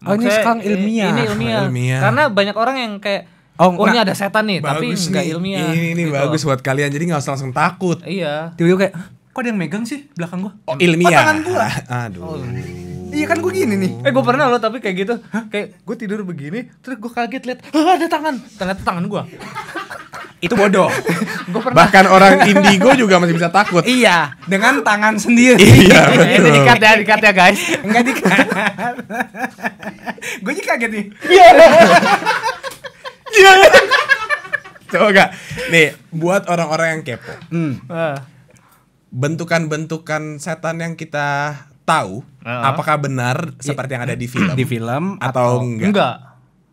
oh ini sekarang ilmiah. Ini ilmiah. Karena banyak orang yang kayak Oh, oh ini ada setan nih, tapi nggak ilmiah. Ini, ini gitu. bagus buat kalian, jadi nggak usah langsung takut. Iya. Tiba-tiba kayak, kok ada yang megang sih belakang gua? Oh, ilmiah. Oh, tangan gua. *laughs* Aduh. Oh. Iya kan gue gini nih. Eh gue pernah loh tapi kayak gitu. Hah? Kayak gue tidur begini, terus gue kaget lihat, ada tangan. Ternyata tangan gue. *laughs* Itu bodoh. *laughs* gua pernah. Bahkan orang indigo juga masih bisa takut. iya, dengan tangan sendiri. iya. Eh, betul. Ini dikat ya, dikat ya guys. Enggak dikat. gue juga kaget nih. Iya. *laughs* Coba gak? Nih, buat orang-orang yang kepo. Hmm. Ah. Bentukan-bentukan setan yang kita tahu, uh ah. -huh. apakah benar seperti yang ada di film? Di film atau, atau enggak? Enggak.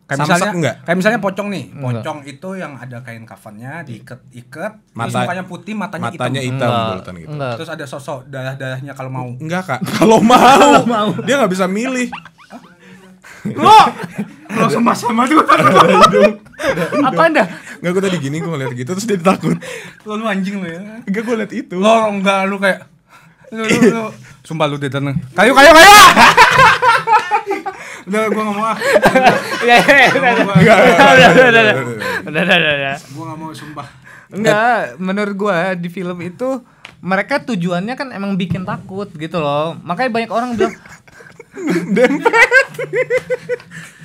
Kayak misalnya, enggak? Kayak misalnya pocong nih. Pocong enggak. itu yang ada kain kafannya diikat-ikat, Mata, mukanya putih, matanya, matanya hitam. hitam enggak. Bulutan gitu. Enggak. Terus ada sosok darah-darahnya kalau mau. Enggak, Kak. kalau mau. kalau mau. Dia nggak bisa milih. Lo *laughs* Kalau sama sama tuh iya, apa anda enggak gue tadi gini gue ngeliat gitu terus dia takut lo lu anjing lo ya enggak gue liat itu lo enggak lu kayak lu lu, iya. lu. sumpah lu tenang. kayu kayu kayu *laughs* udah gue nggak mau ah ya ya udah udah udah udah udah udah gue nggak mau sumpah enggak menurut gue di film itu mereka tujuannya kan emang bikin takut gitu loh makanya banyak orang bilang dempet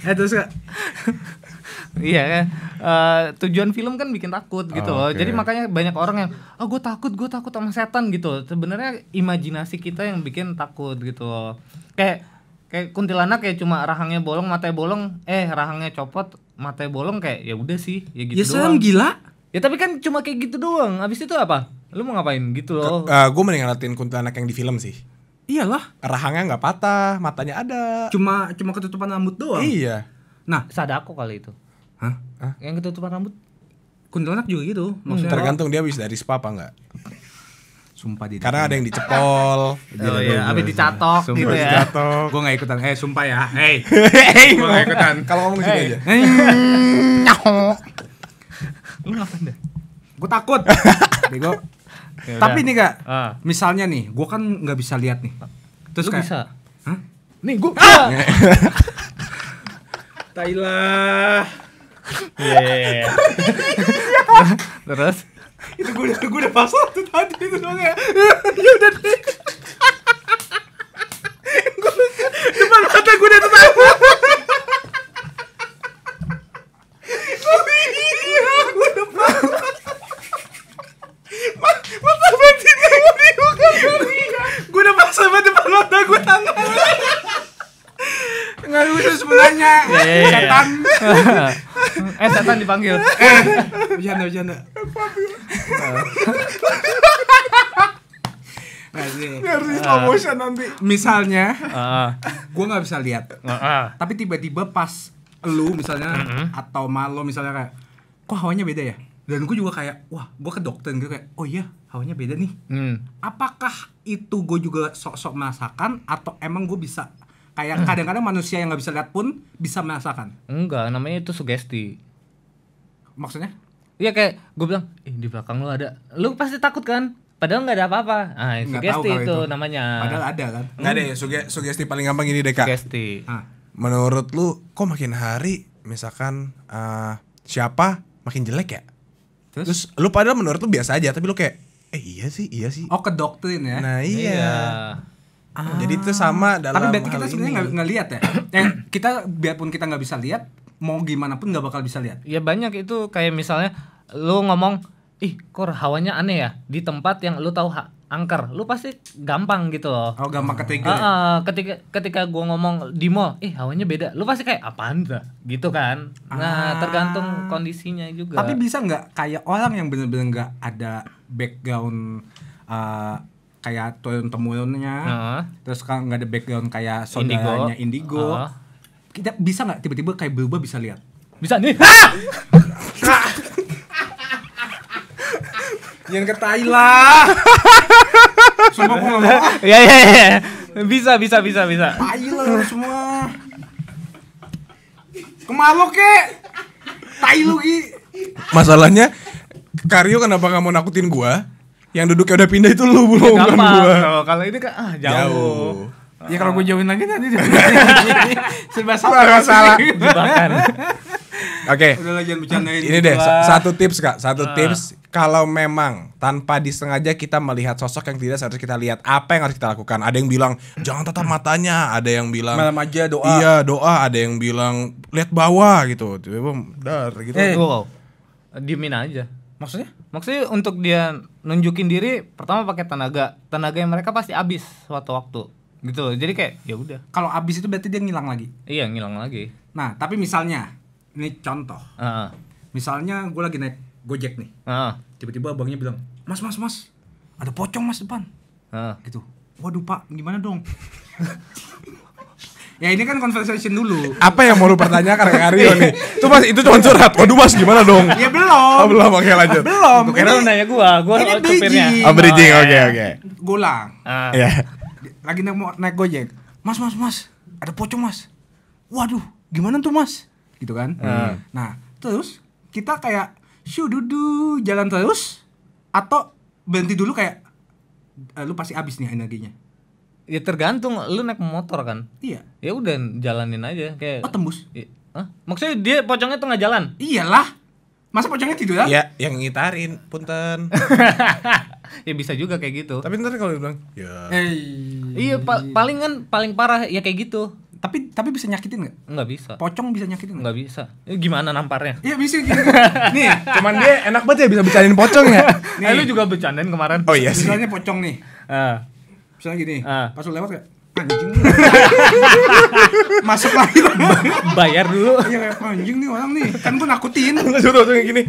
*laughs* eh terus kak iya kan uh, tujuan film kan bikin takut gitu oh, loh okay. jadi makanya banyak orang yang oh gue takut gue takut sama setan gitu sebenarnya imajinasi kita yang bikin takut gitu loh kayak kayak kuntilanak kayak cuma rahangnya bolong mata bolong eh rahangnya copot mata bolong kayak ya udah sih ya gitu ya doang. gila ya tapi kan cuma kayak gitu doang abis itu apa lu mau ngapain gitu loh uh, eh, gue mending ngeliatin kuntilanak yang di film sih Iyalah. Rahangnya nggak patah, matanya ada. Cuma cuma ketutupan rambut doang. Iya. Nah, sadako kali itu. Hah? Hah? Yang ketutupan rambut kuntilanak juga gitu. Hmm, maksudnya hmm. tergantung dia habis dari spa apa enggak. Sumpah di Karena ada yang dicepol, *laughs* oh iya, habis dicatok sumpah gitu ya. Dicatok. Gua enggak ikutan. Hei, eh, sumpah ya. Hei. *laughs* Hei, gua enggak ikutan. *laughs* Kalau ngomong sini aja. Lu ngapain deh? Gua takut. Bego ya tapi kan? nih kak uh. misalnya nih gue kan nggak bisa lihat nih terus Lu kayak, bisa Hah? nih gue ah! *laughs* Tailah yeah. Iya, iya. *laughs* terus itu gue udah gue udah pasal tuh tadi itu dong ya *laughs* ya udah depan mata gue udah tertawa Iya, iya. Setan. *laughs* eh setan dipanggil. jana *laughs* bercanda *laughs* nah, ah. nanti. Misalnya, uh. Ah. gue nggak bisa lihat. Ah. Tapi tiba-tiba pas lu misalnya atau malo misalnya kayak, kok hawanya beda ya? Dan gue juga kayak, wah, gue ke dokter gue gitu kayak, oh iya, hawanya beda nih. Hmm. Apakah itu gue juga sok-sok merasakan atau emang gue bisa Kayak hmm. kadang-kadang manusia yang nggak bisa lihat pun bisa merasakan. Enggak, namanya itu sugesti. Maksudnya? Iya kayak gue bilang, eh, di belakang lu ada, lu pasti takut kan? Padahal nggak ada apa-apa. Ah, sugesti itu, itu namanya. Padahal ada kan? Nggak deh, suge sugesti paling gampang ini deh kak. Sugesti. Ah. Menurut lu, kok makin hari misalkan uh, siapa makin jelek ya? Terus? Terus lu padahal menurut lu biasa aja, tapi lu kayak, eh iya sih, iya sih. Oh ke doktrin ya? Nah iya. iya. Ah. Jadi itu sama dalam. Tapi berarti kita sebenarnya nggak ngelihat ya. *clears throat* eh, kita biarpun kita nggak bisa lihat, mau gimana pun nggak bakal bisa lihat. Ya banyak itu kayak misalnya lu ngomong, ih kok hawanya aneh ya di tempat yang lu tahu ha angker, lu pasti gampang gitu loh. Oh gampang ketiga. Ya? Uh, uh, ketika ketika gua ngomong di mall, ih hawanya beda, lu pasti kayak apaan tuh, gitu kan. Nah ah. tergantung kondisinya juga. Tapi bisa nggak kayak orang yang bener-bener nggak -bener ada background uh, kayak turun temurunnya uh. terus kan nggak ada background kayak saudaranya Indigo, Indigo uh. kita bisa nggak tiba-tiba kayak berubah bisa lihat bisa nih *laughs* ah! yang ke thailand semua gue ya ya ya bisa bisa bisa bisa thailand semua kemalu ke Thailand lagi Masalahnya Karyo kenapa mau nakutin gua? yang duduknya udah pindah itu lu belum ya, kan gua. Kalau ini kan ah jauh. jauh. Ya kalau gue jauhin lagi nanti *laughs* serba salah. salah. Oke. Udah lagi jangan bercandain. Ini deh satu tips Kak, satu ah. tips kalau memang tanpa disengaja kita melihat sosok yang tidak seharusnya kita lihat, apa yang harus kita lakukan? Ada yang bilang jangan tatap matanya, ada yang bilang malam aja doa. Iya, doa, ada yang bilang lihat bawah gitu. Tiba-tiba dar gitu. Eh, wow. Diemin aja. Maksudnya? Maksudnya untuk dia nunjukin diri pertama pakai tenaga tenaga yang mereka pasti habis suatu waktu gitu loh jadi kayak ya udah kalau habis itu berarti dia ngilang lagi iya ngilang lagi nah tapi misalnya ini contoh uh. misalnya gue lagi naik gojek nih uh. tiba-tiba abangnya bilang mas mas mas ada pocong mas depan uh. gitu waduh pak gimana dong *laughs* Ya ini kan conversation dulu. Apa yang mau lu pertanyakan ke Aryo nih? Itu mas itu cuma curhat. Waduh mas gimana dong? ya belum. Oh, belum oke lanjut. Belum. Gua kira lu nanya gua, gua ini supirnya. Oh, bridging. Oh, oke iya. oke. Golang. okay. Gulang. Ah. Iya. Lagi naik naik Gojek. Mas mas mas, ada pocong mas. Waduh, gimana tuh mas? Gitu kan? Hmm. Nah, terus kita kayak syu dudu jalan terus atau berhenti dulu kayak eh, lu pasti habis nih energinya Ya tergantung lu naik motor kan. Iya. Ya udah jalanin aja kayak. Oh tembus. Ya, Hah? Maksudnya dia pocongnya tengah jalan? Iyalah. Masa pocongnya tidur ah? Iya, yang ngitarin, punten. *laughs* ya bisa juga kayak gitu. Tapi ntar kalau bilang, ya. Hey. Iya, pa paling kan paling parah ya kayak gitu. Tapi tapi bisa nyakitin nggak? Nggak bisa. Pocong bisa nyakitin nggak? bisa. Ya, gimana namparnya? Iya bisa. Gitu. *laughs* nih, cuman dia enak banget ya bisa bercandain pocong ya. Nih. *laughs* Eh, lu juga bercandain kemarin. Oh iya sih. Misalnya pocong nih. Uh misalnya gini uh. Ah. pas lu lewat kayak anjing *laughs* masuk lagi bayar dulu iya kayak anjing nih orang nih kan gue nakutin suruh tuh gini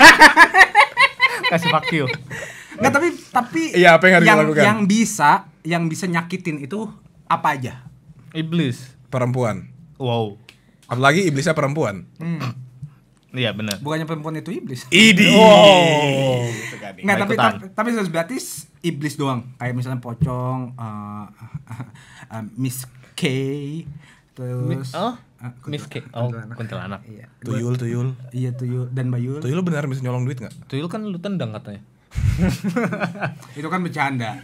*laughs* kasih fuck you nggak tapi tapi iya, apa yang, harus yang, lakukan? yang bisa yang bisa nyakitin itu apa aja iblis perempuan wow apalagi iblisnya perempuan hmm. Iya benar. Bukannya perempuan itu iblis. Idi. Oh. Gitu kan, Nggak, tapi, ta tapi tapi berarti iblis doang. Kayak misalnya pocong, uh, uh, *laughs* Miss K, terus. Mi oh? Uh, Miss K. Oh, kuntilanak. Iya. Tuyul, tuyul. Iya, tuyul dan Bayul. Tuyul benar bisa nyolong duit nggak? Tuyul kan lu tendang katanya. *laughs* itu kan bercanda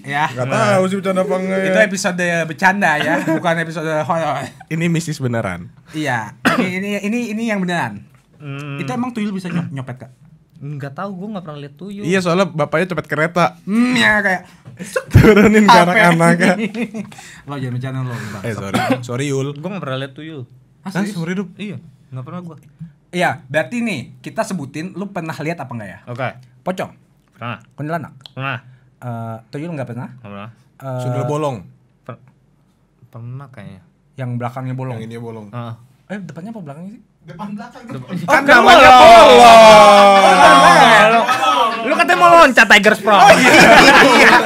ya. Gak tahu sih bercanda apa enggak. Itu episode bercanda ya, bukan episode horror. Ini mistis beneran. Iya ini, ini ini ini yang beneran. Hmm. Itu emang tuyul bisa nyopet kak? Enggak tahu, gue nggak pernah lihat tuyul. Iya soalnya bapaknya cepet kereta. Hmm ya kayak *laughs* turunin ke anak-anak. lo jangan bercanda lo. Bang. Eh sorry, sorry Yul. Gue nggak pernah lihat tuyul. Ah, seumur hidup? Iya, nggak pernah gue. Iya, berarti nih kita sebutin lu pernah lihat apa enggak ya? Oke. Okay. Pocong. Pernah. Kuntilanak. Pernah. Uh, tuyul enggak pernah? Nggak pernah. Uh, Sundel bolong. Per pernah kayaknya. Yang belakangnya bolong. Yang ini bolong. Uh. Eh, depannya apa belakangnya sih? Depan belakang. Depan. Oh, kan, kan namanya polo. Polo. Oh, iya. Lu katanya mau loncat Tiger Pro. Oh, iya. iya.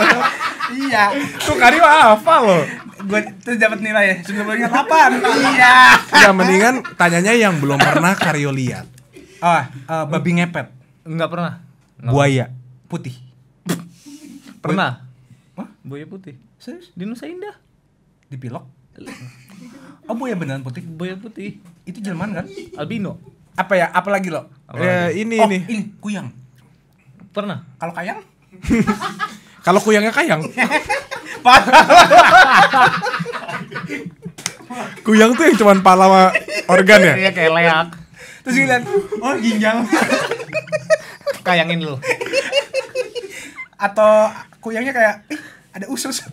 iya. Tuh Kario apa lo? Gue terus dapat nilai ya. Sebenarnya 8. Iya. Ya mendingan tanyanya yang belum pernah Karyo lihat. Ah, uh, babi ngepet. Enggak pernah. Buaya putih. Pernah. Hah? Buaya putih. Serius? Di Nusa Indah. di pilok *laughs* Oh buaya beneran putih? Buaya putih. Itu Jerman kan? Albino. Apa ya? Apalagi lo? Apa eh, ini oh, ini. ini kuyang. Pernah. Kalau kayang? *laughs* Kalau kuyangnya kayang. *laughs* kuyang tuh yang cuman pala organ ya? Iya kayak leak. Terus ngeliat, oh ginjal. Kayangin lo. Atau kuyangnya kayak, ih ada usus.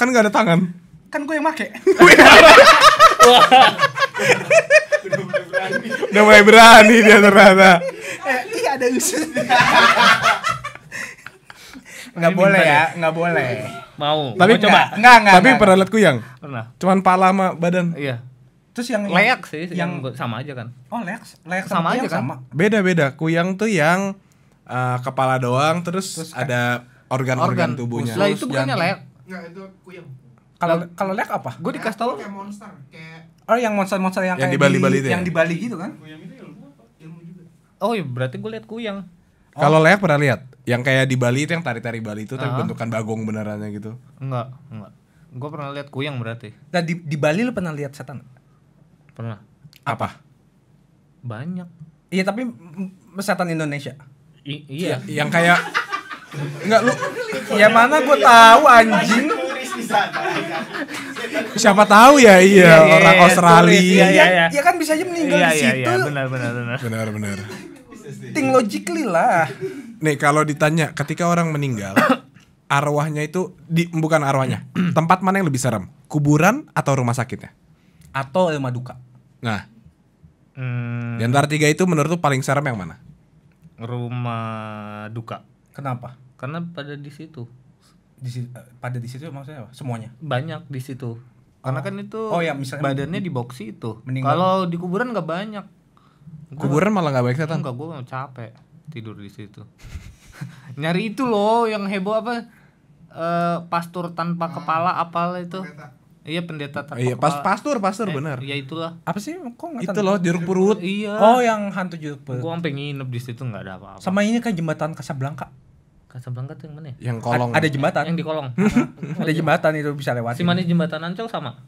kan gak ada tangan kan gue yang make udah mulai berani dia ternyata *laughs* eh, iya ada usus nggak boleh ya nggak boleh mau tapi mau coba nggak nggak tapi pernah liat kuyang pernah cuman pala sama badan iya terus yang leak sih yang, yang sama aja kan oh leak leak sama, aja kan beda beda kuyang tuh yang uh, kepala doang terus, terus ada organ-organ tubuhnya lah itu bukannya leak Enggak, itu kuyang kalau kalau lag apa? Gue dikasih tau kayak monster, kayak Oh, yang monster-monster yang, yang kayak di Bali, Bali itu yang ya? di Bali gitu kan? Kuyang itu ya, ilmu apa? juga. Oh, iya, berarti gue lihat kuyang. Oh. Kalau lag pernah lihat? Yang kayak di Bali itu yang tari-tari Bali itu uh tapi ah. bentukan bagong benerannya gitu. Enggak, enggak. Gue pernah lihat kuyang berarti. Nah, di di Bali lu pernah lihat setan? Pernah. Apa? Banyak. Iya, tapi setan Indonesia. I iya. Yang kayak *laughs* Enggak lu. ya mana gue tahu anjing. *laughs* Siapa tahu ya iya, iya, iya orang iya, Australia. Iya, iya, iya. Ya kan bisa aja meninggal iya, di situ. Iya, benar benar benar. Benar benar. Think logically lah. Nih kalau ditanya ketika orang meninggal *coughs* arwahnya itu di bukan arwahnya. *coughs* tempat mana yang lebih serem? Kuburan atau rumah sakitnya? Atau rumah duka? Nah. Hmm. Di antara tiga itu menurut lu paling serem yang mana? Rumah duka. Kenapa? Karena pada di situ di situ, pada di situ maksudnya apa? Semuanya. Banyak di situ. Karena oh. kan itu oh, ya, misalnya badannya di boxi itu. Kalau di kuburan nggak banyak. Gua, kuburan malah nggak baik setan. gue gue capek tidur di situ. *laughs* Nyari itu loh yang heboh apa? e, pastur tanpa ah, kepala apalah itu. Pendeta. Iya pendeta tanpa Iya, pas kepala. pastur, pastur eh, bener. Iya itulah. Apa sih? Kok Itu loh jeruk purut. Iya. Oh, yang hantu jeruk purut. gue pengen nginep di situ nggak ada apa-apa. Sama ini kan jembatan kasablangka Casablanca kan tuh yang mana ya? Yang kolong. ada jembatan. Yang di kolong. *laughs* ada jembatan itu bisa lewat. Si manis jembatan Ancol sama?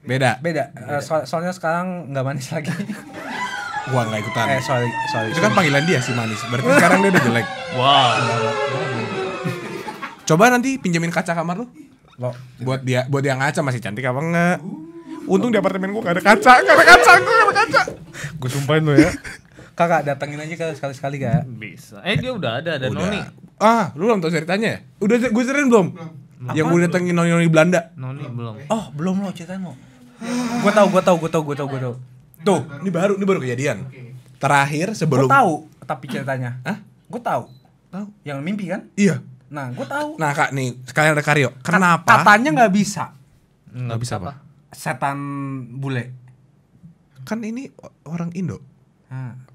Beda. Beda. Eh, soalnya sekarang nggak manis *laughs* lagi. Gua nggak ikutan. Eh, sorry, sorry. Itu kan panggilan dia si manis. Berarti sekarang dia udah jelek. *laughs* Wow. Coba nanti pinjemin kaca kamar lu. Lo. Buat dia buat dia ngaca masih cantik apa enggak? Untung di apartemen gua gak ada kaca, gak ada kaca, gua gak ada kaca. Gua sumpahin lo ya kakak datangin aja kali sekali-sekali gak? Bisa. Eh dia udah ada ada udah. Noni. Ah, lu belum tau ceritanya ya? Udah gue ceritain belum? belum. Yang gue datengin noni-noni Belanda. Noni belum. Oh, belum lo ceritain lo. *sighs* gue tau, gue tau, gue tau, gue tau, gue tau. Tuh, ini baru, ini baru kejadian. Terakhir sebelum. Gue tau tapi ceritanya. Hah? Gue tau tau Yang mimpi kan? Iya. Nah, gue tau Nah, kak nih sekalian ada Karyo. Kenapa? katanya gak bisa. Gak bisa apa? Setan bule. Kan ini orang Indo. Nah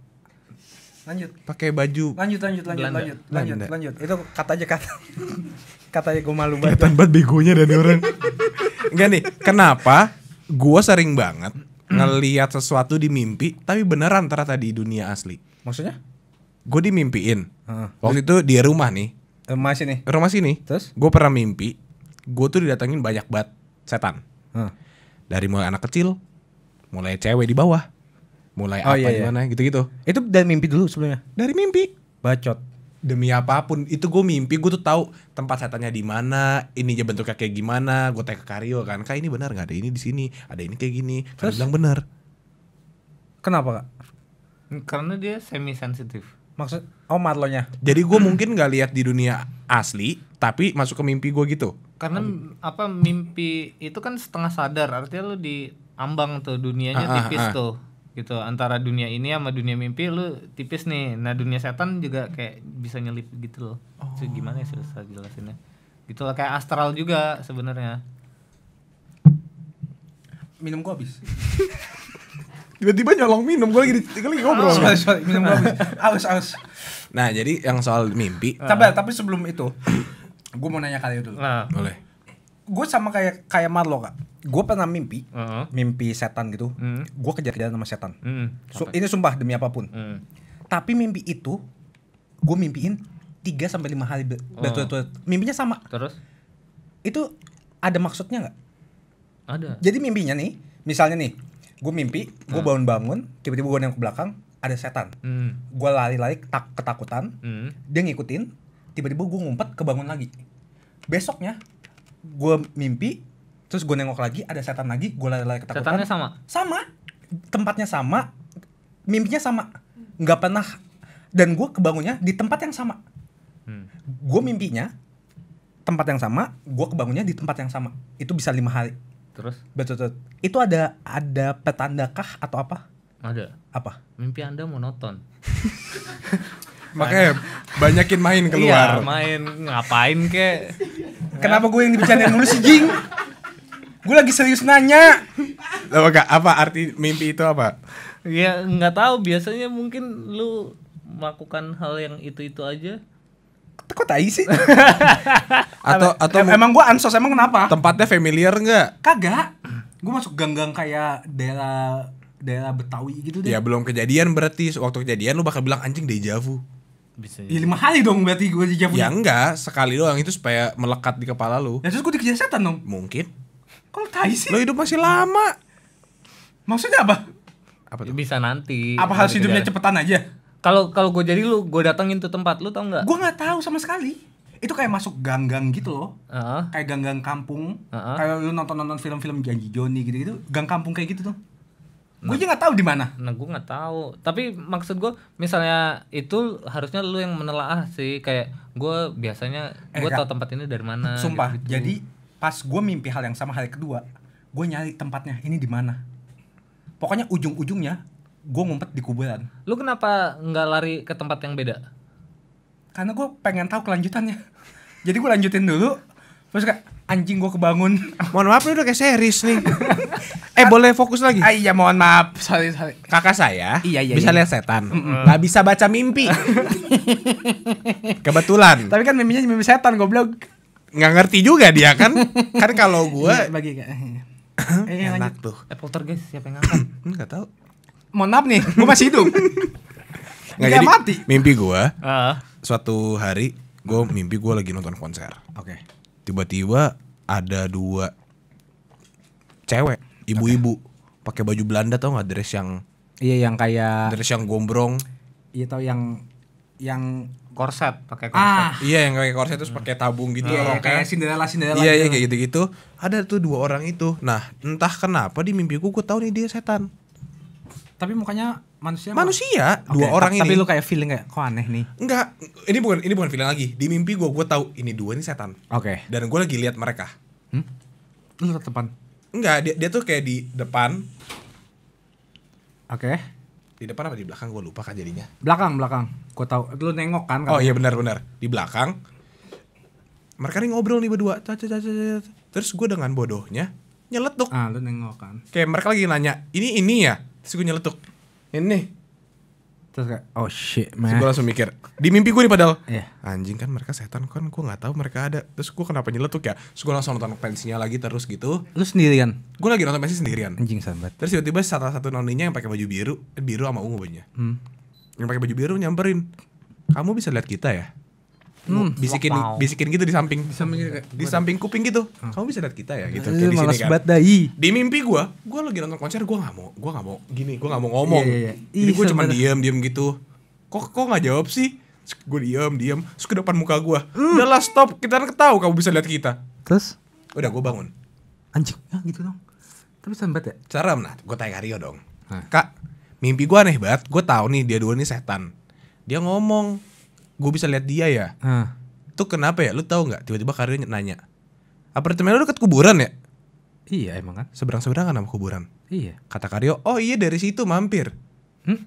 lanjut pakai baju lanjut lanjut lanjut Belanda. lanjut lanjut Belanda. lanjut itu kata aja kata *laughs* kata aja gue malu banget banget begonya dari orang enggak nih kenapa gue sering banget ngelihat sesuatu di mimpi tapi beneran ternyata di dunia asli maksudnya gue dimimpiin hmm. waktu itu di rumah nih rumah sini rumah sini terus gue pernah mimpi gue tuh didatengin banyak banget setan hmm. dari mulai anak kecil mulai cewek di bawah mulai oh, apa iya, iya. gitu-gitu. Itu dari mimpi dulu sebelumnya. Dari mimpi. Bacot. Demi apapun itu gue mimpi gue tuh tahu tempat setannya di mana, ini ininya bentuknya kayak gimana, gue tanya ke Karyo kan, kak ini benar nggak ada ini di sini, ada ini kayak gini, kan Terus? bilang benar. Kenapa kak? Hmm, karena dia semi sensitif. Maksud? Oh matlonya. Jadi gue mungkin nggak lihat di dunia asli, tapi masuk ke mimpi gue gitu. Karena apa mimpi itu kan setengah sadar, artinya lu di ambang tuh dunianya ah, ah tipis ah, ah. tuh gitu antara dunia ini sama dunia mimpi lu tipis nih nah dunia setan juga kayak bisa nyelip gitu loh oh. So, gimana sih susah jelasinnya gitu loh kayak astral juga sebenarnya minum gua habis *laughs* tiba-tiba nyolong minum gua lagi gua lagi ngobrol oh, sorry, sorry, minum gua habis aus aus nah jadi yang soal mimpi tapi tapi sebelum itu gua mau nanya kalian dulu nah. boleh gue sama kayak kayak Marlo kak gue pernah mimpi uh -huh. mimpi setan gitu mm. gue kejar-kejaran sama setan mm. so, ini sumpah demi apapun mm. tapi mimpi itu gue mimpiin tiga sampai lima hari berturut-turut oh. mimpinya sama terus itu ada maksudnya nggak ada jadi mimpinya nih misalnya nih gue mimpi gue hmm. bangun-bangun tiba-tiba gue nengok ke belakang ada setan mm. gue lari-lari tak ketakutan mm. dia ngikutin tiba-tiba gue ngumpet kebangun lagi besoknya gue mimpi terus gue nengok lagi ada setan lagi gue lari-lari ketakutan setannya sama sama tempatnya sama mimpinya sama nggak pernah dan gue kebangunnya di tempat yang sama hmm. gue mimpinya tempat yang sama gue kebangunnya di tempat yang sama itu bisa lima hari terus betul betul itu ada ada petandakah atau apa ada apa mimpi anda monoton *laughs* Makanya banyakin main iya, keluar. Iya, main ngapain kek? Kenapa gue yang dibicarain dulu sih, Jing? Gue lagi serius nanya. Loh, apa arti mimpi itu apa? Ya nggak tahu. Biasanya mungkin lu melakukan hal yang itu-itu aja. Kok tai sih? atau *laughs* atau em emang gua ansos emang kenapa? Tempatnya familiar nggak? Kagak. Gue masuk gang-gang kayak daerah daerah Betawi gitu deh. Ya belum kejadian berarti waktu kejadian lu bakal bilang anjing deja vu. Bisa. Ya lima hari dong berarti gue dijabut. Ya enggak, sekali doang itu supaya melekat di kepala lu. Ya terus gue dikejar setan dong. Mungkin. kalau tai sih? Lo hidup masih lama. Maksudnya apa? Apa tuh? Bisa nanti. Apa harus hidupnya kejar. cepetan aja? Kalau kalau gue jadi lu, gue datengin tuh tempat lu tau nggak? Gue nggak tahu sama sekali. Itu kayak masuk gang-gang gitu loh. Uh -huh. Kayak gang-gang kampung. Uh -huh. Kayak lu nonton-nonton film-film Janji Joni gitu-gitu, gang kampung kayak gitu tuh. Nah, gue juga nggak tahu di mana. Nah, gue nggak tahu. Tapi maksud gue, misalnya itu harusnya lu yang menelaah sih. Kayak gue biasanya eh, gue tau tahu tempat ini dari mana. Sumpah. Gitu. Jadi pas gue mimpi hal yang sama hari kedua, gue nyari tempatnya. Ini di mana? Pokoknya ujung-ujungnya gue ngumpet di kuburan. Lu kenapa nggak lari ke tempat yang beda? Karena gue pengen tahu kelanjutannya. *laughs* Jadi gue lanjutin dulu. Terus kayak anjing gue kebangun *laughs* mohon maaf ini udah kayak series nih *laughs* eh boleh fokus lagi ah, iya mohon maaf sorry, sorry. kakak saya iya, iya, bisa iya. lihat setan mm -mm. Gak bisa baca mimpi *laughs* kebetulan tapi kan mimpinya mimpi setan goblok Gak ngerti juga dia kan kan kalau gue iya, bagi gak. eh, iya. *coughs* iya, enak lanjut. tuh Apple eh, guys siapa yang ngangkat Enggak *coughs* tahu mohon maaf nih gue masih hidup *coughs* Gak jadi mati mimpi gue uh. Ah. suatu hari gue mimpi gue lagi nonton konser oke okay tiba-tiba ada dua cewek ibu-ibu pakai baju Belanda tau nggak dress yang iya yang kayak dress yang gombrong iya tau yang yang korset pakai ah. korset ah. iya yang pakai korset terus pakai tabung gitu iya, iya kayak kan. Cinderella Cinderella iya, iya gitu. iya kayak gitu gitu ada tuh dua orang itu nah entah kenapa di mimpiku gue tau nih dia setan tapi mukanya manusia. Manusia, apa? dua orang tapi ini. Tapi lu kayak feeling kayak kok aneh nih. Enggak, ini bukan ini bukan feeling lagi. Di mimpi gua gua tahu ini dua ini setan. Oke. Okay. Dan gua lagi lihat mereka. Hmm? Lu depan. Enggak, dia, dia tuh kayak di depan. Oke. Okay. Di depan apa di belakang gua lupa kan jadinya. Belakang, belakang. Gua tahu lu nengok kan. Oh iya benar benar. Di belakang. Mereka nih ngobrol nih berdua. Terus gue dengan bodohnya tuh Ah, lu nengok kan. Kayak mereka lagi nanya, "Ini ini ya?" terus gue nyeletuk ini terus kayak oh shit man terus gue langsung mikir di mimpi gue nih padahal yeah. anjing kan mereka setan kan gue gak tahu mereka ada terus gue kenapa nyeletuk ya terus gue langsung nonton pensinya lagi terus gitu lu sendirian gue lagi nonton pensi sendirian anjing sambat terus tiba-tiba salah satu noninya yang pakai baju biru eh, biru sama ungu banyak hmm. yang pakai baju biru nyamperin kamu bisa lihat kita ya hmm, bisikin wow. bisikin gitu di samping di samping di samping kuping gitu hmm. kamu bisa lihat kita ya gitu eh, kayak di sini kan badai. di mimpi gue gue lagi nonton konser gue nggak mau gue nggak mau gini gue nggak mau ngomong yeah, yeah, yeah. jadi gue cuma diem diem gitu kok kok nggak jawab sih gue diem diem terus ke depan muka gue mm. udahlah stop kita kan tahu kamu bisa lihat kita terus udah gue bangun anjing ya gitu dong tapi sambat ya cara nah gue tanya Rio dong Hah. kak mimpi gue aneh banget gue tahu nih dia dua nih setan dia ngomong gue bisa lihat dia ya hmm. tuh kenapa ya lu tahu nggak tiba-tiba karirnya nanya apartemen lu dekat kuburan ya iya emang kan seberang seberang seberangan sama kuburan iya kata Karyo oh iya dari situ mampir hmm?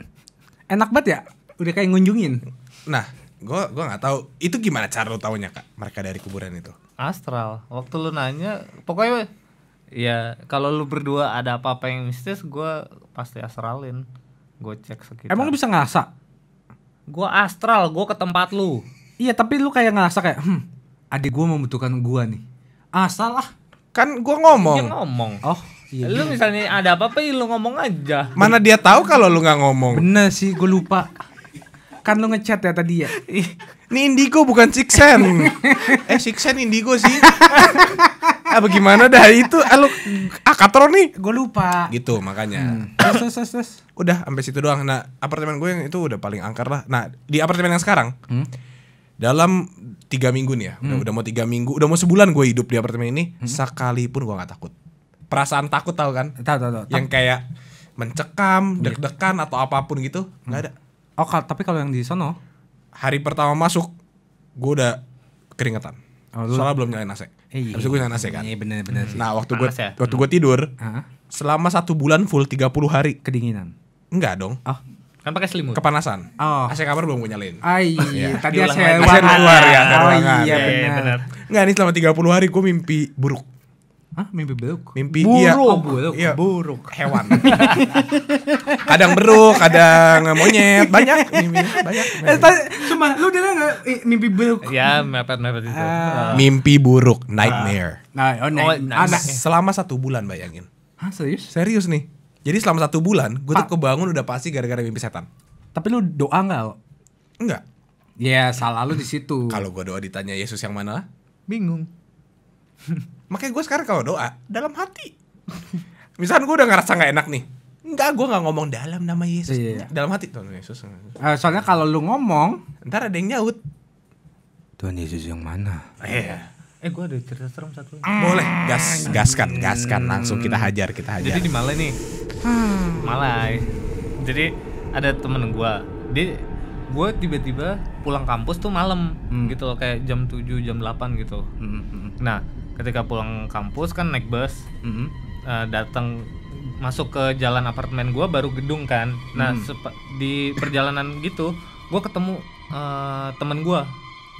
enak banget ya udah kayak ngunjungin nah gua gua nggak tahu itu gimana cara lu tahunya kak mereka dari kuburan itu astral waktu lu nanya pokoknya ya kalau lu berdua ada apa-apa yang mistis gua pasti astralin gue cek sekitar emang lu bisa ngerasa Gue astral, gue ke tempat lu. Iya, tapi lu kayak ngerasa kayak, hmm, adik gue membutuhkan gue nih. Asal ah. Kan gue ngomong. Dia ngomong. Oh. Iya, lu iya. misalnya ada apa-apa, ya lu ngomong aja. Mana dia tahu kalau lu nggak ngomong? Bener sih, gue lupa. Kan lu ngechat ya tadi ya. Ini Indigo bukan Sixen. *laughs* eh Sixen Indigo sih. *laughs* apa gimana dah itu ah, lu ah katro nih gue lupa gitu makanya hmm. terus, terus, terus. udah sampai situ doang nah apartemen gue yang itu udah paling angker lah nah di apartemen yang sekarang hmm? dalam tiga minggu nih ya hmm. udah, udah mau tiga minggu udah mau sebulan gue hidup di apartemen ini hmm? sekalipun gue nggak takut perasaan takut tau kan tau, tau, tau. yang kayak mencekam iya. deg-degan atau apapun gitu hmm. nggak hmm. Gak ada oh tapi kalau yang di sono hari pertama masuk gue udah keringetan oh, soalnya belum nyalain AC Iya. Habis itu gue nanas ya, kan. Iya benar benar. Hmm. sih. Nah, waktu gue ya? waktu gue tidur, hmm. selama satu bulan full 30 hari kedinginan. Enggak dong. Oh. Kan pakai selimut. Kepanasan. Oh. AC kamar belum gue nyalain. Ah iya, iya. tadi AC luar ya, Oh kan? iya, iya, iya benar. Enggak, ini selama 30 hari gue mimpi buruk. Hah, mimpi buruk? Mimpi iya. buruk. Iya, oh, buruk. Iya. buruk. Hewan. *laughs* kadang beruk, kadang eh, monyet, banyak mimpi banyak. Eh, cuma lu dengar enggak mimpi buruk? Ya, mepet-mepet itu. Uh, mimpi buruk, nightmare. Uh, nah, oh, nah, oh, nah, Nah, selama satu bulan bayangin. Hah, serius? Serius nih. Jadi selama satu bulan, gue tuh kebangun udah pasti gara-gara mimpi setan. Tapi lu doa nggak? Enggak. Ya, salah lu di situ. Kalau gue doa ditanya Yesus yang mana? Bingung. *laughs* makanya gue sekarang kalau doa dalam hati misalnya gue udah ngerasa nggak enak nih Enggak, gue gak ngomong dalam nama Yesus iya. dalam hati Tuhan Yesus uh, soalnya kalau lu ngomong ntar ada yang nyaut Tuhan Yesus yang mana iya Eh gue ada cerita serem satu Boleh Gas Gaskan Gaskan langsung kita hajar Kita hajar Jadi di Malai nih hmm. Malai Jadi ada temen gue Dia Gue tiba-tiba pulang kampus tuh malam hmm. gitu loh kayak jam 7 jam 8 gitu. Hmm. hmm, hmm. Nah, ketika pulang kampus kan naik bus mm -hmm. uh, datang masuk ke jalan apartemen gue baru gedung kan nah mm. di perjalanan gitu gue ketemu uh, temen gue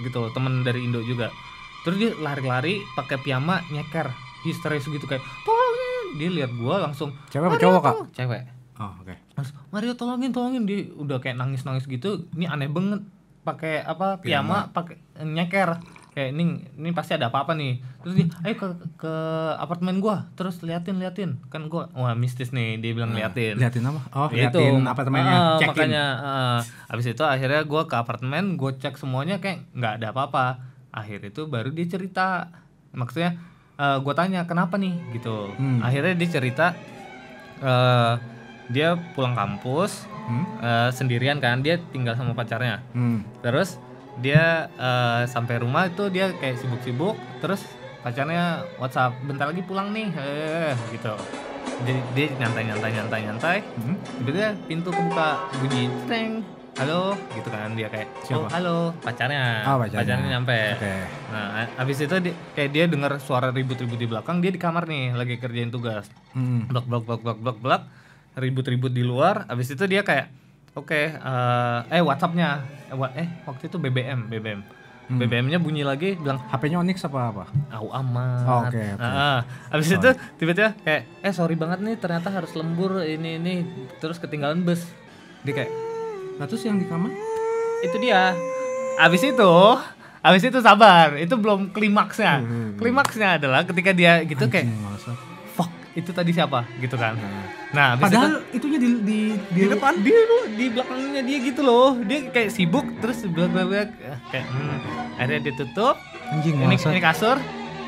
gitu temen dari Indo juga terus dia lari-lari pakai piyama nyeker histeris gitu kayak tolong dia lihat gue langsung cewek apa cowok kak cewek oh oke okay. Mario tolongin tolongin dia udah kayak nangis nangis gitu ini aneh banget pakai apa piyama, piyama. pakai nyeker kayak ini ini pasti ada apa-apa nih terus dia ayo ke ke apartemen gua terus liatin liatin kan gua wah mistis nih dia bilang nah, liatin liatin apa oh ya liatin apartemennya uh, ah, check makanya uh, ah, abis itu akhirnya gua ke apartemen gua cek semuanya kayak nggak ada apa-apa akhir itu baru dia cerita maksudnya uh, gua tanya kenapa nih gitu hmm. akhirnya dia cerita uh, dia pulang kampus hmm? uh, sendirian kan dia tinggal sama pacarnya hmm. terus dia uh, sampai rumah itu dia kayak sibuk-sibuk terus pacarnya WhatsApp bentar lagi pulang nih eh, gitu jadi dia nyantai nyantai nyantai nyantai hmm? tiba pintu kebuka bunyi teng halo gitu kan dia kayak Siapa? oh halo pacarnya oh, pacarnya. pacarnya nyampe okay. nah abis itu dia, kayak dia dengar suara ribut-ribut di belakang dia di kamar nih lagi kerjain tugas hmm. blok blok blok blok blok blok ribut-ribut di luar abis itu dia kayak Oke, okay, uh, eh, eh WhatsAppnya, eh, eh waktu itu BBM, BBM, hmm. BBM-nya bunyi lagi bilang HP-nya Onyx apa apa? aku amat. Oh, Oke. Okay, okay. Nah, abis sorry. itu tiba-tiba kayak eh sorry banget nih ternyata harus lembur ini ini terus ketinggalan bus. Dia kayak. Nah terus yang di kamar? Itu dia. Abis itu abis itu sabar, itu belum klimaksnya. Hmm, hmm, hmm, klimaksnya adalah ketika dia gitu Anjing, kayak Masalah itu tadi siapa gitu kan nah, nah padahal itu, itunya di di, di, di depan dia lu di belakangnya dia gitu loh dia kayak sibuk terus belak belak ya, kayak hmm. akhirnya ditutup anjing ini, ini kasur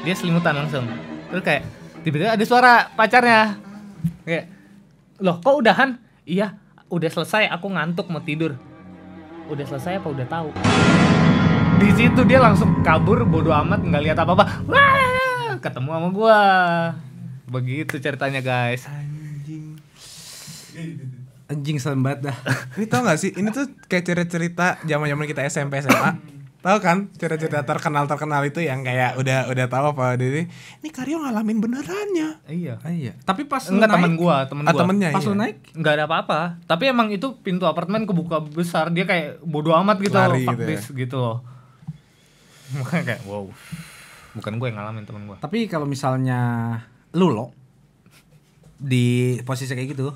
dia selimutan langsung terus kayak tiba-tiba ada suara pacarnya kayak loh kok udahan iya udah selesai aku ngantuk mau tidur udah selesai apa udah tahu di situ dia langsung kabur bodoh amat nggak lihat apa apa wah ketemu sama gua begitu ceritanya guys anjing anjing sembat dah *laughs* ini tau gak sih ini tuh kayak cerita cerita zaman zaman kita SMP SMA tau kan cerita cerita terkenal terkenal itu yang kayak udah udah tahu apa ini ini Karyo ngalamin benerannya iya iya tapi pas nggak naik, temen gua temen gua ah, temennya, pas iya. lu naik nggak ada apa-apa tapi emang itu pintu apartemen kebuka besar dia kayak bodoh amat gitu Lari loh, gitu, ya. gitu loh makanya *laughs* kayak wow bukan gue yang ngalamin temen gue tapi kalau misalnya lu lo di posisi kayak gitu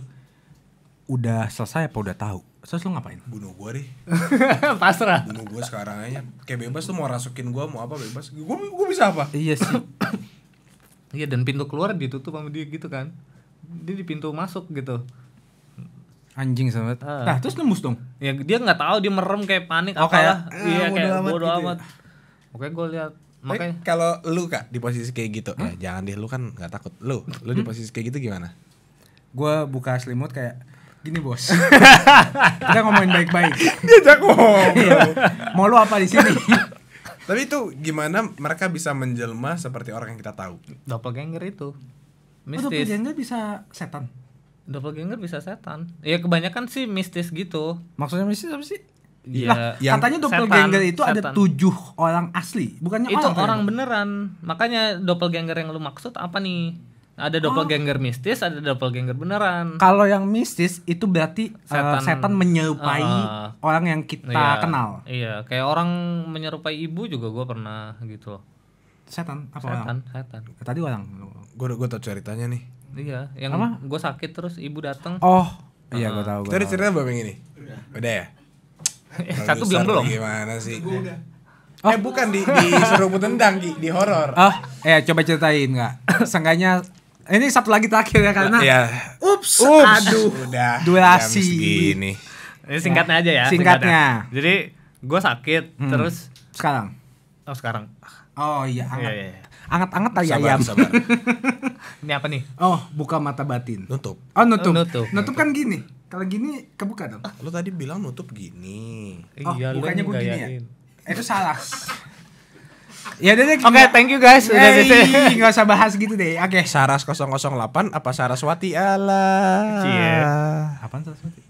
udah selesai apa udah tahu terus lu ngapain bunuh gue deh *laughs* pasrah bunuh gue sekarang aja kayak bebas tuh mau rasukin gue mau apa bebas gue gue bisa apa iya sih *coughs* iya dan pintu keluar ditutup sama dia gitu kan dia di pintu masuk gitu anjing sama uh. nah terus nembus dong ya dia nggak tahu dia merem kayak panik oh, apa kayak, ah, iya kayak bodo gitu amat Oke gue lihat Eh, makanya kalau lu kak di posisi kayak gitu ya, hmm? ya jangan deh lu kan nggak takut lu lu hmm? di posisi kayak gitu gimana gue buka selimut kayak gini bos *laughs* kita ngomongin baik-baik *laughs* diajak ngobrol iya. mau lu apa di sini *laughs* tapi itu gimana mereka bisa menjelma seperti orang yang kita tahu doppelganger itu oh, mistis oh, doppelganger bisa setan doppelganger bisa setan ya kebanyakan sih mistis gitu maksudnya mistis apa sih Iya. nah, katanya doppelganger setan, itu setan. ada tujuh orang asli, bukannya itu orang, orang beneran. Makanya doppelganger yang lu maksud apa nih? Ada doppelganger oh. mistis, ada doppelganger beneran. Kalau yang mistis itu berarti eh, setan, uh, setan menyerupai uh, orang yang kita iya, kenal. Iya, kayak orang menyerupai ibu juga gue pernah gitu. Setan apa setan, orang? Setan, Tadi orang. Gue gue tau ceritanya nih. Iya, yang gue sakit terus ibu datang. Oh, iya gue ah. tau. Tadi cerita bapak ini? Udah ya. Eh, satu belum belum. Gimana sih? Eh, oh. Eh bukan di, di seruput tendang di, di horor. Oh, eh coba ceritain *coughs* nggak? sengganya ini satu lagi terakhir ya karena. Ya. Ups, ups. Aduh. Udah. Durasi. Ini singkatnya aja ya. Singkatnya. singkatnya. Jadi gue sakit hmm. terus. Sekarang. Oh sekarang. Oh iya. Hangat. Iya, iya, iya. Anget-anget tadi ayam. *laughs* ini apa nih? Oh, buka mata batin. Nutup. Oh, nutup. nutup, nutup. Nutup kan gini. Kalau gini kebuka dong. Ah, lu tadi bilang nutup gini. Eh, oh, iya, bukannya gue gini ya? Eh, itu salah. *laughs* ya deh. Oke, okay, thank you guys. Udah hey, gitu. *laughs* gak usah bahas gitu deh. Oke. Okay. Saras 008 apa Saraswati ala? Cie. Ya. Apaan Saraswati?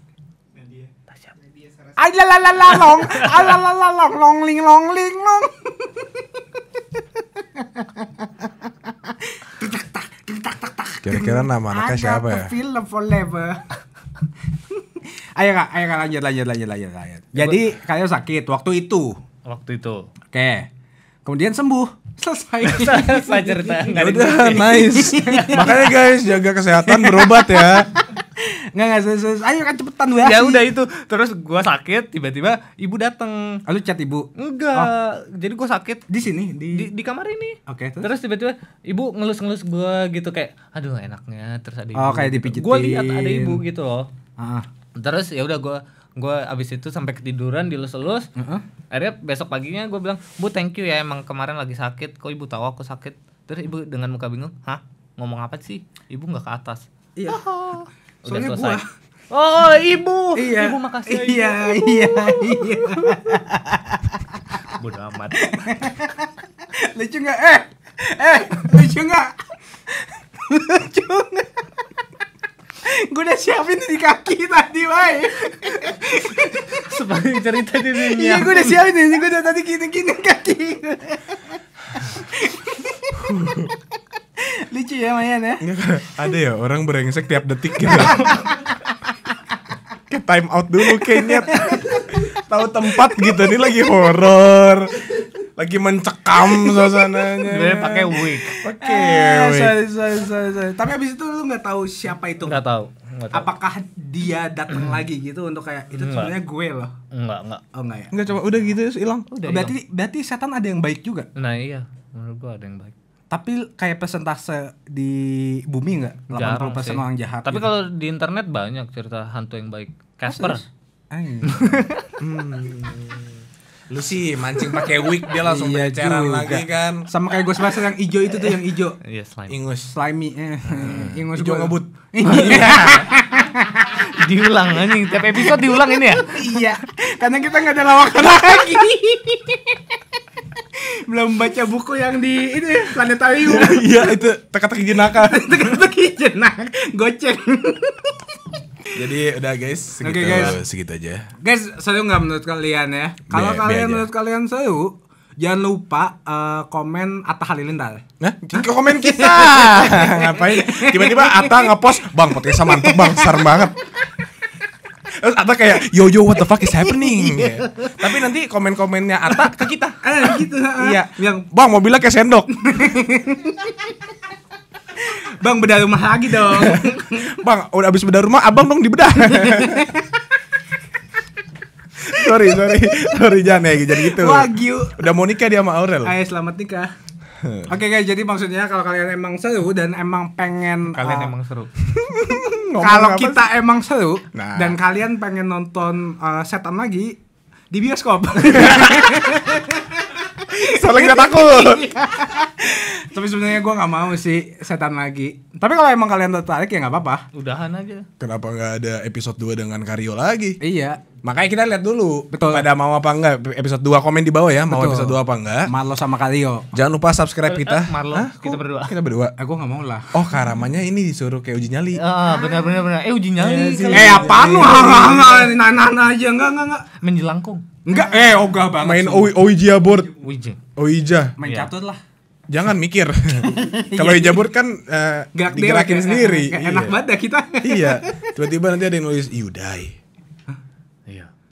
Ada la la la long, ala ah, la la long, long ling long ling long. Kira-kira nama anaknya siapa ya? Film forever. *laughs* ayo kak, ayo kak lanjut lanjut lanjut lanjut lanjut. Jadi kalian sakit waktu itu. Waktu itu. Oke. Kemudian sembuh. *laughs* Selesai. Selesai cerita. *laughs* Udah, nice. Makanya guys, jaga kesehatan berobat ya nggak nggak serius, ayo kan cepetan lu ya. ya udah itu terus gua sakit tiba-tiba ibu dateng lalu ah, chat ibu enggak oh. jadi gua sakit di sini di di, di kamar ini oke okay, terus, tiba-tiba ibu ngelus-ngelus gua gitu kayak aduh enaknya terus ada ibu oh kayak dipijitin gitu. gue lihat ada ibu gitu loh ah. terus ya udah gua gue abis itu sampai ketiduran dilus-lus uh -huh. besok paginya gue bilang bu thank you ya emang kemarin lagi sakit kok ibu tahu aku sakit terus ibu dengan muka bingung hah ngomong apa sih ibu nggak ke atas iya. Udah Soalnya selesai. Gua. Oh, ibu. Iya. Ibu makasih. Ya, iya, ibu. iya, iya. Bodo amat. lucu nggak? Eh, eh, lucu nggak? lucu nggak? gue udah siapin di kaki tadi, woi. Sebagai cerita di dunia. Iya, gue udah siapin ini, gue udah tadi gini-gini kaki. *laughs* Lucu ya Mayan ya. ada ya orang berengsek tiap detik gitu. Ke time out dulu kayaknya. Tahu tempat gitu nih lagi horor. Lagi mencekam suasananya. Dia pakai wig. Ah, Oke. Tapi abis itu lu nggak tahu siapa itu. Nggak tahu. Apakah dia datang mm. lagi gitu untuk kayak itu sebenarnya gue loh. Enggak, enggak. Oh, enggak ya. Enggak coba udah gitu hilang. Oh, berarti ilang. berarti setan ada yang baik juga. Nah, iya. Menurut gua ada yang baik tapi kayak persentase di bumi nggak? 80 persen orang jahat. Tapi gitu. kalau di internet banyak cerita hantu yang baik. Casper. *laughs* hmm. Lu sih mancing pakai wig dia langsung iya beceran lagi kan. Sama kayak gue Ghostbuster yang ijo itu tuh yang ijo. Iya, yeah, slime. Ingus. Slimy. Eh. Hmm. Ingus ijo ngebut. *laughs* Iya. *laughs* diulang anjing tiap episode diulang ini ya. iya. Karena kita nggak ada lawakan lagi belum baca buku yang di ini ya planetarium *laughs* iya itu teka-teki jenaka *laughs* teka-teki jenaka goceng jadi udah guys segitu okay, guys. segitu aja guys saya nggak menurut kalian ya kalau iya, iya kalian menurut kalian saya jangan lupa uh, komen Atta Halilintar. Nah, komen kita. *laughs* Ngapain? Tiba-tiba Atta ngepost, "Bang, podcastnya mantep, Bang. Serem banget." Terus Atta kayak yo yo what the fuck is happening. *laughs* Iya. Tapi nanti komen-komennya Atta ke kita. Eh *laughs* gitu. iya. Yang Bang mobilnya kayak sendok. *laughs* Bang bedah rumah lagi dong. bang, udah habis bedah rumah, abang dong dibedah. sorry, sorry, sorry jangan ya, jadi gitu. Wagyu. Udah mau nikah dia sama Aurel. Ayo selamat nikah. Oke okay, guys, jadi maksudnya kalau kalian emang seru dan emang pengen kalian uh, emang seru. Kalau kita emang seru nah. dan kalian pengen nonton uh, setan lagi di bioskop. *laughs* Soalnya kita takut. *laughs* Tapi sebenarnya gue gak mau sih setan lagi. Tapi kalau emang kalian tertarik ya nggak apa-apa. Udahan aja. Kenapa nggak ada episode 2 dengan Karyo lagi? Iya. Makanya kita lihat dulu Betul. pada mau apa enggak episode 2 komen di bawah ya, mau Betul. episode 2 apa enggak. Marlo sama Karyo. Jangan lupa subscribe eh, kita. Eh, Marlo, Hah? kita berdua. Kita berdua. Eh, Aku nggak mau lah. Oh, karamanya ini disuruh kayak uji nyali. Ah, ah. benar benar benar. Eh uji nyali. Iya eh, apa lu? Nah, iya nah, nah aja enggak enggak enggak. Menjelangkung. Enggak, eh ogah banget. Main OI Ouija board. Ouija. Ouija. Main yeah. catur lah. Jangan mikir. *laughs* Kalau iya. Ouija board kan uh, digerakin sendiri. Enak, enak iya. banget dah ya kita. iya. *laughs* Tiba-tiba nanti ada yang nulis you die.